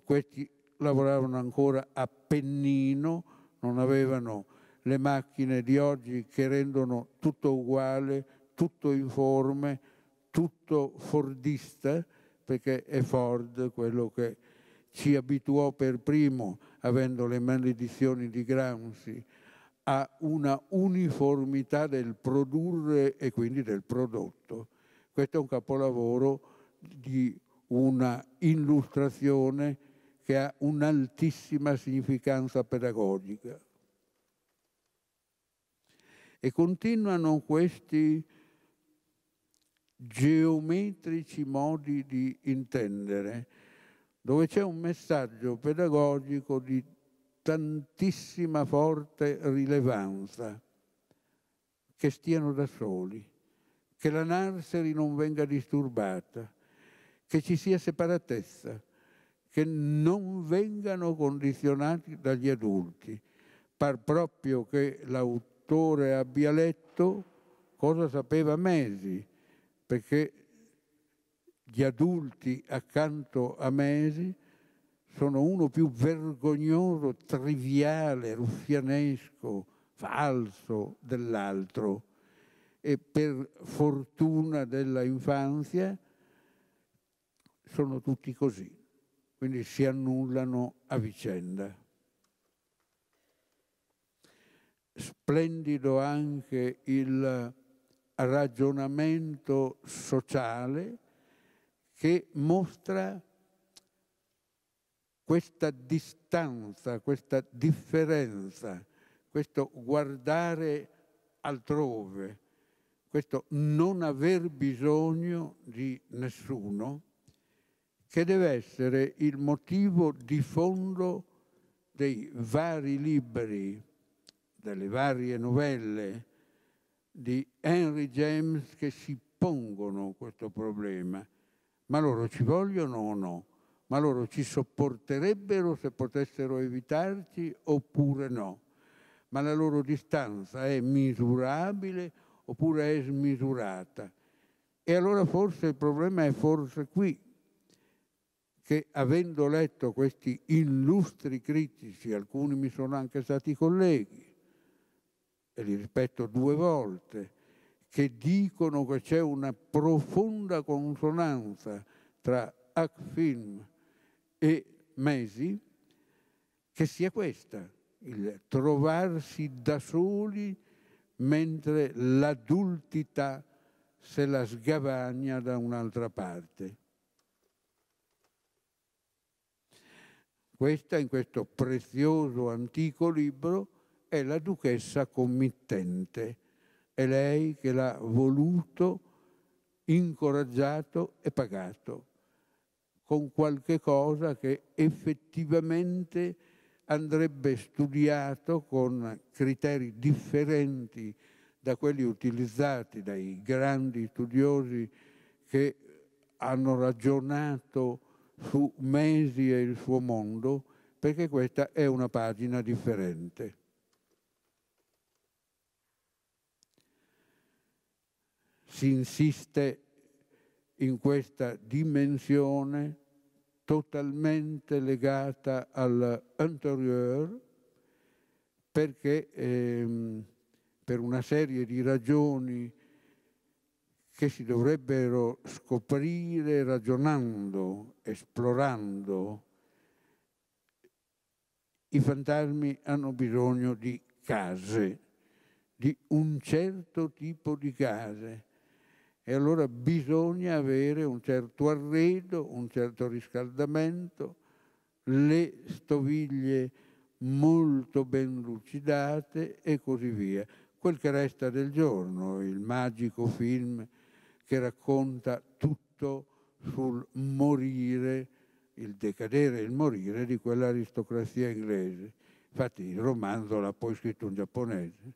questi lavoravano ancora a pennino, non avevano le macchine di oggi che rendono tutto uguale, tutto informe, tutto fordista, perché è Ford quello che ci abituò per primo, avendo le maledizioni di Gramsci, a una uniformità del produrre e quindi del prodotto. Questo è un capolavoro di una illustrazione che ha un'altissima significanza pedagogica. E continuano questi geometrici modi di intendere, dove c'è un messaggio pedagogico di tantissima forte rilevanza, che stiano da soli che la Narseri non venga disturbata, che ci sia separatezza, che non vengano condizionati dagli adulti. Par proprio che l'autore abbia letto cosa sapeva Mesi, perché gli adulti accanto a Mesi sono uno più vergognoso, triviale, ruffianesco, falso dell'altro e per fortuna della infanzia sono tutti così, quindi si annullano a vicenda. Splendido anche il ragionamento sociale che mostra questa distanza, questa differenza, questo guardare altrove, questo non aver bisogno di nessuno, che deve essere il motivo di fondo dei vari libri, delle varie novelle di Henry James che si pongono questo problema. Ma loro ci vogliono o no? Ma loro ci sopporterebbero se potessero evitarci oppure no? Ma la loro distanza è misurabile oppure è smisurata. E allora forse il problema è forse qui, che avendo letto questi illustri critici, alcuni mi sono anche stati colleghi, e li rispetto due volte, che dicono che c'è una profonda consonanza tra Akfilm e Mesi, che sia questa, il trovarsi da soli mentre l'adultità se la sgavagna da un'altra parte. Questa, in questo prezioso antico libro, è la duchessa committente. È lei che l'ha voluto, incoraggiato e pagato con qualche cosa che effettivamente andrebbe studiato con criteri differenti da quelli utilizzati dai grandi studiosi che hanno ragionato su Mesi e il suo mondo, perché questa è una pagina differente. Si insiste in questa dimensione totalmente legata all'anterior perché ehm, per una serie di ragioni che si dovrebbero scoprire ragionando, esplorando, i fantasmi hanno bisogno di case, di un certo tipo di case e allora bisogna avere un certo arredo, un certo riscaldamento, le stoviglie molto ben lucidate e così via. Quel che resta del giorno, il magico film che racconta tutto sul morire, il decadere e il morire di quell'aristocrazia inglese. Infatti il romanzo l'ha poi scritto un giapponese.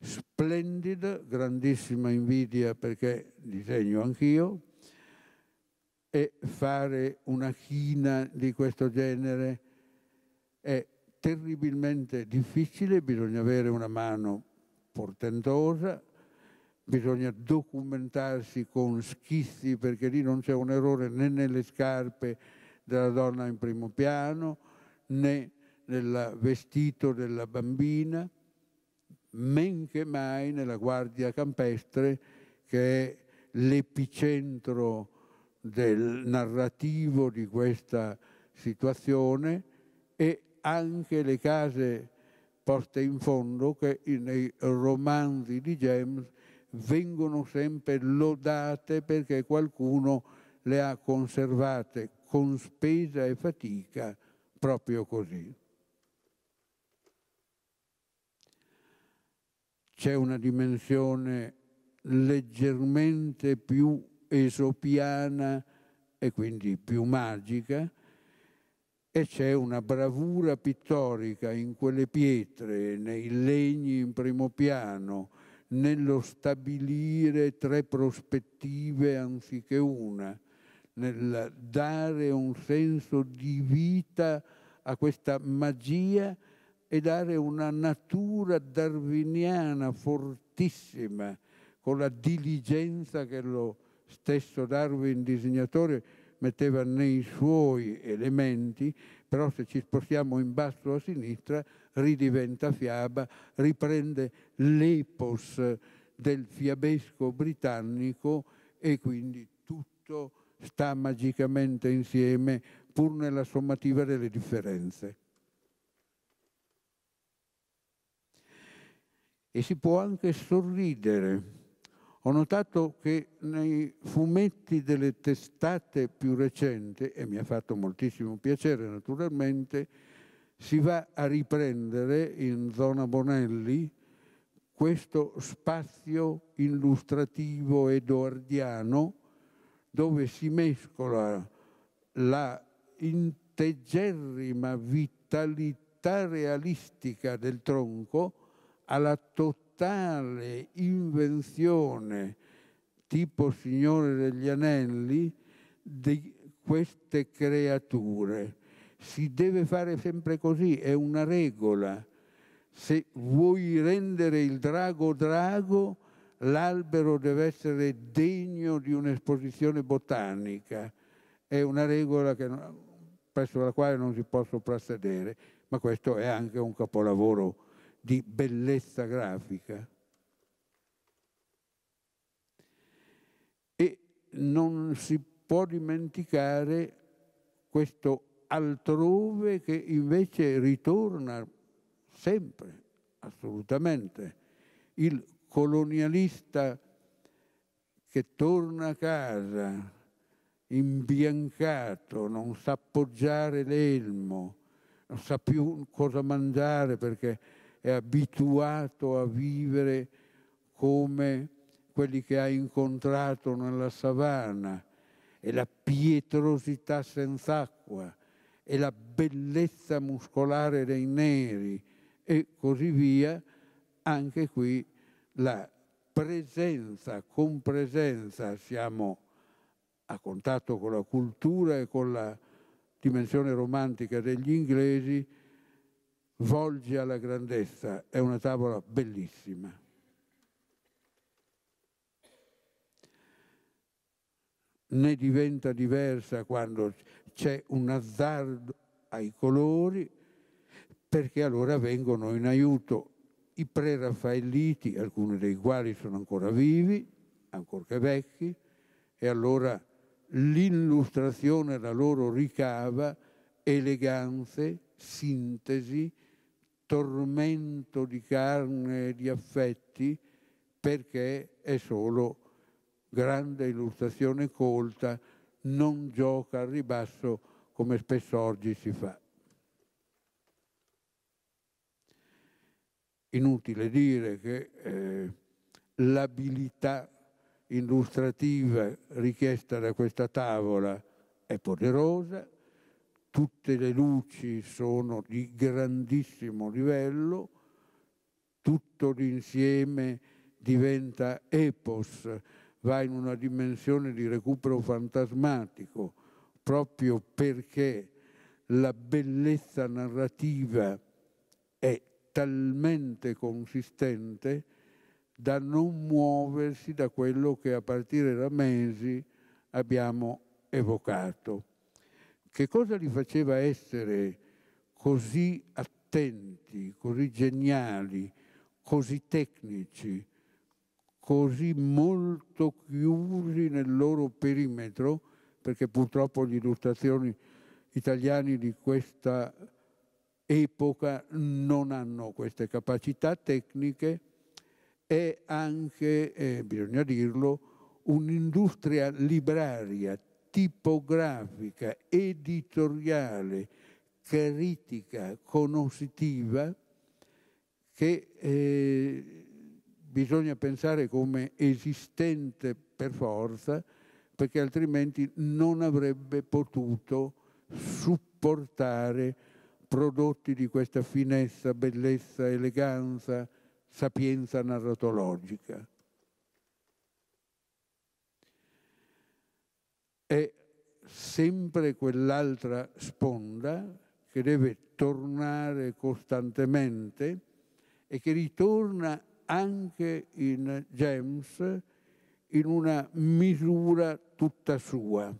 splendida, grandissima invidia perché disegno anch'io, e fare una china di questo genere è terribilmente difficile, bisogna avere una mano portentosa, bisogna documentarsi con schizzi perché lì non c'è un errore né nelle scarpe della donna in primo piano né nel vestito della bambina men che mai nella Guardia Campestre che è l'epicentro del narrativo di questa situazione e anche le case poste in fondo che nei romanzi di James vengono sempre lodate perché qualcuno le ha conservate con spesa e fatica proprio così. c'è una dimensione leggermente più esopiana e quindi più magica, e c'è una bravura pittorica in quelle pietre, nei legni in primo piano, nello stabilire tre prospettive anziché una, nel dare un senso di vita a questa magia e dare una natura darwiniana fortissima con la diligenza che lo stesso Darwin disegnatore metteva nei suoi elementi, però se ci spostiamo in basso a sinistra ridiventa fiaba, riprende l'epos del fiabesco britannico e quindi tutto sta magicamente insieme pur nella sommativa delle differenze. e si può anche sorridere. Ho notato che nei fumetti delle testate più recenti, e mi ha fatto moltissimo piacere naturalmente, si va a riprendere in zona Bonelli questo spazio illustrativo edoardiano dove si mescola la integerrima vitalità realistica del tronco alla totale invenzione tipo Signore degli Anelli di queste creature. Si deve fare sempre così, è una regola. Se vuoi rendere il drago drago, l'albero deve essere degno di un'esposizione botanica. È una regola che, presso la quale non si può soprassedere, ma questo è anche un capolavoro di bellezza grafica. E non si può dimenticare questo altrove che invece ritorna sempre, assolutamente, il colonialista che torna a casa imbiancato, non sa appoggiare l'elmo, non sa più cosa mangiare perché è abituato a vivere come quelli che ha incontrato nella savana, è la pietrosità senza acqua, è la bellezza muscolare dei neri e così via, anche qui la presenza, con presenza siamo a contatto con la cultura e con la dimensione romantica degli inglesi, volge alla grandezza, è una tavola bellissima. Ne diventa diversa quando c'è un azzardo ai colori, perché allora vengono in aiuto i pre-raffaelliti, alcuni dei quali sono ancora vivi, ancorché vecchi, e allora l'illustrazione la loro ricava eleganze, sintesi, tormento di carne e di affetti perché è solo grande illustrazione colta, non gioca al ribasso come spesso oggi si fa. Inutile dire che eh, l'abilità illustrativa richiesta da questa tavola è poderosa, tutte le luci sono di grandissimo livello, tutto l'insieme diventa epos, va in una dimensione di recupero fantasmatico, proprio perché la bellezza narrativa è talmente consistente da non muoversi da quello che a partire da mesi abbiamo evocato. Che cosa li faceva essere così attenti, così geniali, così tecnici, così molto chiusi nel loro perimetro, perché purtroppo gli illustrazioni italiani di questa epoca non hanno queste capacità tecniche, è anche, eh, bisogna dirlo, un'industria libraria tipografica, editoriale, critica, conoscitiva, che eh, bisogna pensare come esistente per forza, perché altrimenti non avrebbe potuto supportare prodotti di questa finezza, bellezza, eleganza, sapienza narratologica. è sempre quell'altra sponda che deve tornare costantemente e che ritorna anche in James in una misura tutta sua.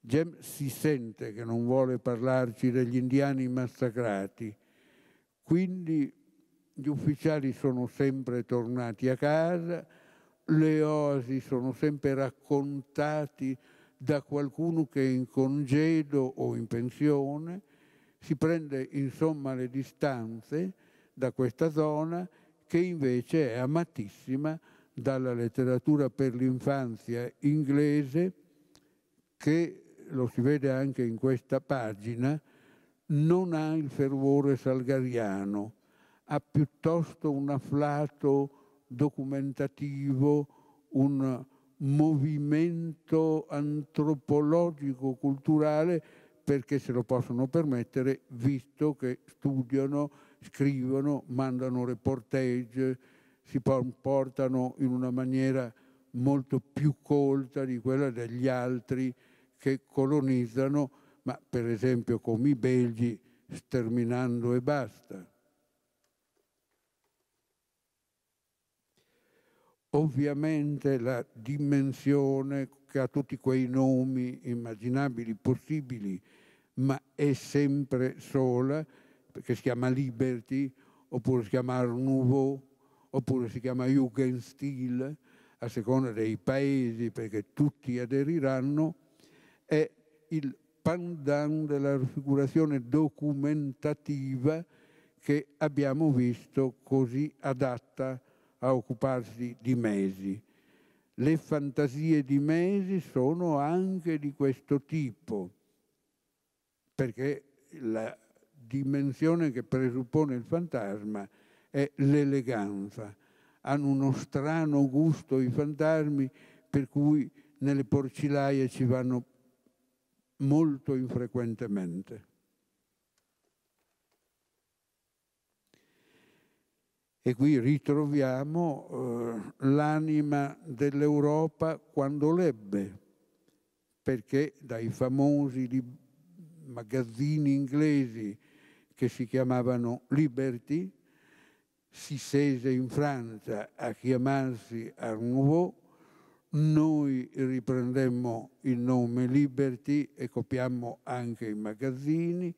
James si sente che non vuole parlarci degli indiani massacrati, quindi gli ufficiali sono sempre tornati a casa, le oasi sono sempre raccontati da qualcuno che è in congedo o in pensione, si prende insomma le distanze da questa zona che invece è amatissima dalla letteratura per l'infanzia inglese che, lo si vede anche in questa pagina, non ha il fervore salgariano, ha piuttosto un afflato documentativo, un movimento antropologico, culturale, perché se lo possono permettere, visto che studiano, scrivono, mandano reportage, si comportano in una maniera molto più colta di quella degli altri che colonizzano, ma per esempio come i belgi, sterminando e basta. ovviamente la dimensione che ha tutti quei nomi immaginabili, possibili, ma è sempre sola, perché si chiama Liberty, oppure si chiama Art Nouveau, oppure si chiama Jugendstil, a seconda dei paesi, perché tutti aderiranno, è il pandan della raffigurazione documentativa che abbiamo visto così adatta a occuparsi di Mesi. Le fantasie di Mesi sono anche di questo tipo, perché la dimensione che presuppone il fantasma è l'eleganza. Hanno uno strano gusto i fantasmi per cui nelle porcilaie ci vanno molto infrequentemente. E qui ritroviamo eh, l'anima dell'Europa quando l'ebbe, perché dai famosi lib- magazzini inglesi che si chiamavano Liberty, si sese in Francia a chiamarsi Arnouveau, noi riprendemmo il nome Liberty e copiammo anche i magazzini,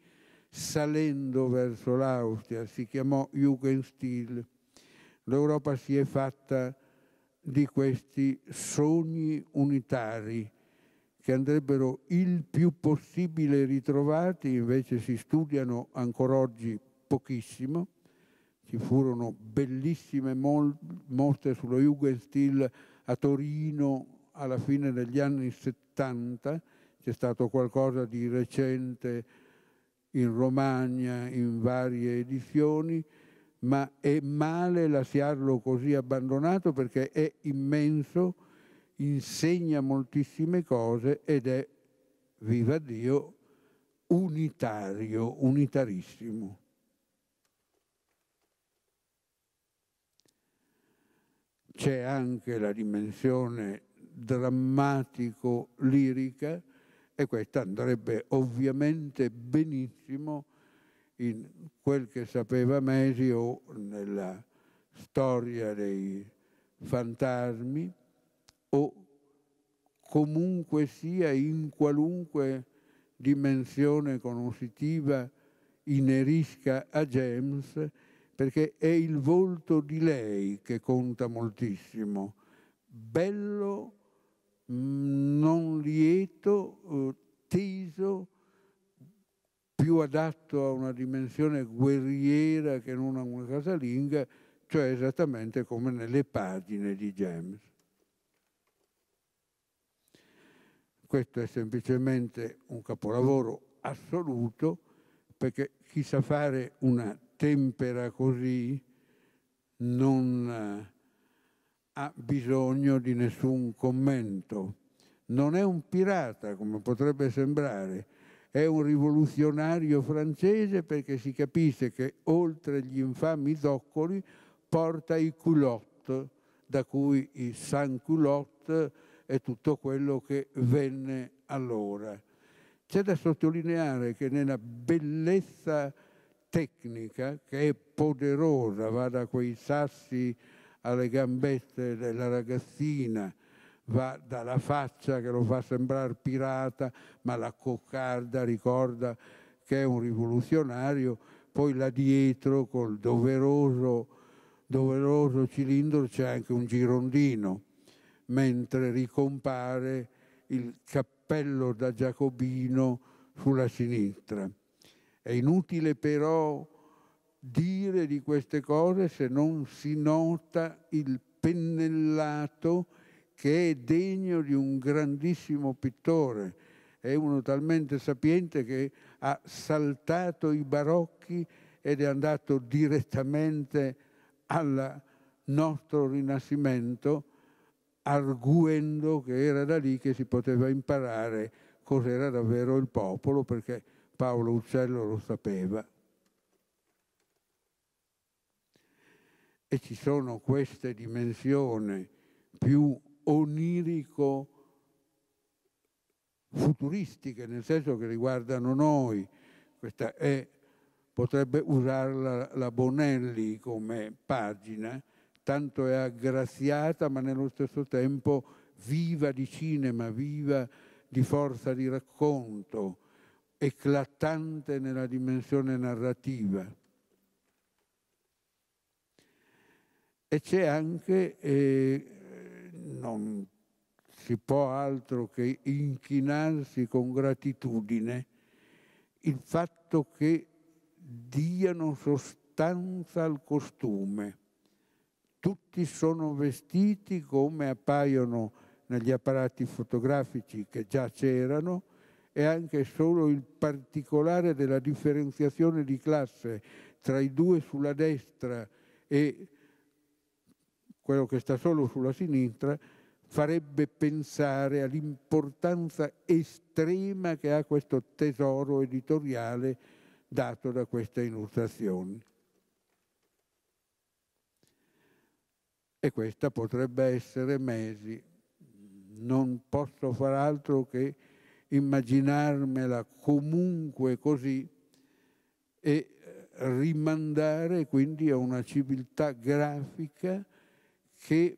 salendo verso l'Austria si chiamò Jugendstil L'Europa si è fatta di questi sogni unitari che andrebbero il più possibile ritrovati, invece si studiano ancora oggi pochissimo. Ci furono bellissime mostre sullo Jugendstil a Torino alla fine degli anni 70, c'è stato qualcosa di recente in Romagna in varie edizioni, ma è male lasciarlo così abbandonato perché è immenso, insegna moltissime cose ed è, viva Dio, unitario, unitarissimo. C'è anche la dimensione drammatico-lirica e questa andrebbe ovviamente benissimo in quel che sapeva Mesi o nella storia dei fantasmi o comunque sia in qualunque dimensione conoscitiva inerisca a James perché è il volto di lei che conta moltissimo, bello, mm, non lieto, eh, teso, più adatto a una dimensione guerriera che non a una casalinga, cioè esattamente come nelle pagine di James. Questo è semplicemente un capolavoro assoluto perché chi sa fare una tempera così non eh, ha bisogno di nessun commento. Non è un pirata come potrebbe sembrare, è un rivoluzionario francese perché si capisce che oltre gli infami zoccoli porta i culotte, da cui il sans culotte è tutto quello che venne allora. C'è da sottolineare che nella bellezza tecnica, che è poderosa, va da quei sassi alle gambette della ragazzina va dalla faccia che lo fa sembrare pirata, ma la coccarda ricorda che è un rivoluzionario, poi là dietro col doveroso, doveroso cilindro c'è anche un girondino, mentre ricompare il cappello da giacobino sulla sinistra. È inutile però dire di queste cose se non si nota il pennellato che è degno di un grandissimo pittore. È uno talmente sapiente che ha saltato i barocchi ed è andato direttamente al nostro Rinascimento, arguendo che era da lì che si poteva imparare cos'era davvero il popolo, perché Paolo Uccello lo sapeva. E ci sono queste dimensioni più onirico futuristiche, nel senso che riguardano noi. Questa è, potrebbe usarla la Bonelli come pagina, tanto è aggraziata ma nello stesso tempo viva di cinema, viva di forza di racconto, eclatante nella dimensione narrativa. E c'è anche eh, non si può altro che inchinarsi con gratitudine il fatto che diano sostanza al costume. Tutti sono vestiti come appaiono negli apparati fotografici che già c'erano e anche solo il particolare della differenziazione di classe tra i due sulla destra e quello che sta solo sulla sinistra, farebbe pensare all'importanza estrema che ha questo tesoro editoriale dato da questa illustrazione. E questa potrebbe essere Mesi. Non posso far altro che immaginarmela comunque così e eh, rimandare quindi a una civiltà grafica che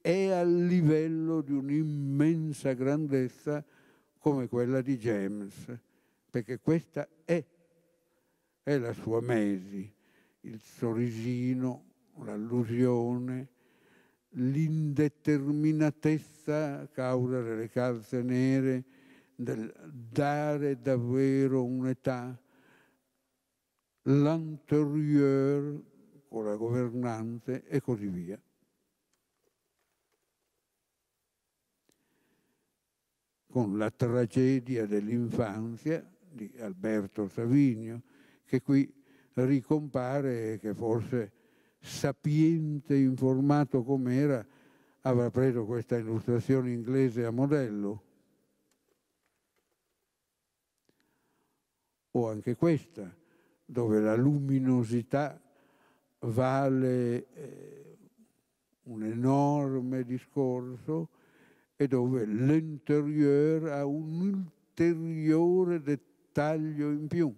è al livello di un'immensa grandezza come quella di James, perché questa è, è la sua mesi, il sorrisino, l'allusione, l'indeterminatezza a causa delle calze nere, del dare davvero un'età, l'anterior con la governante e così via. con la tragedia dell'infanzia di Alberto Savigno, che qui ricompare e che forse sapiente, informato com'era, avrà preso questa illustrazione inglese a modello. O anche questa, dove la luminosità vale eh, un enorme discorso e dove l'interieur ha un ulteriore dettaglio in più.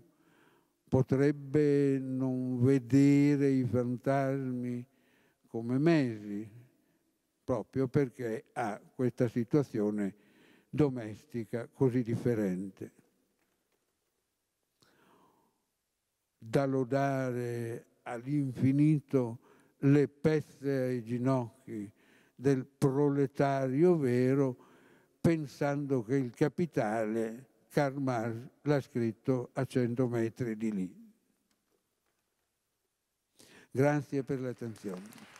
Potrebbe non vedere i fantasmi come mesi, proprio perché ha questa situazione domestica così differente. Da lodare all'infinito le pezze ai ginocchi, del proletario vero, pensando che il capitale, Karl Marx l'ha scritto a 100 metri di lì. Grazie per l'attenzione.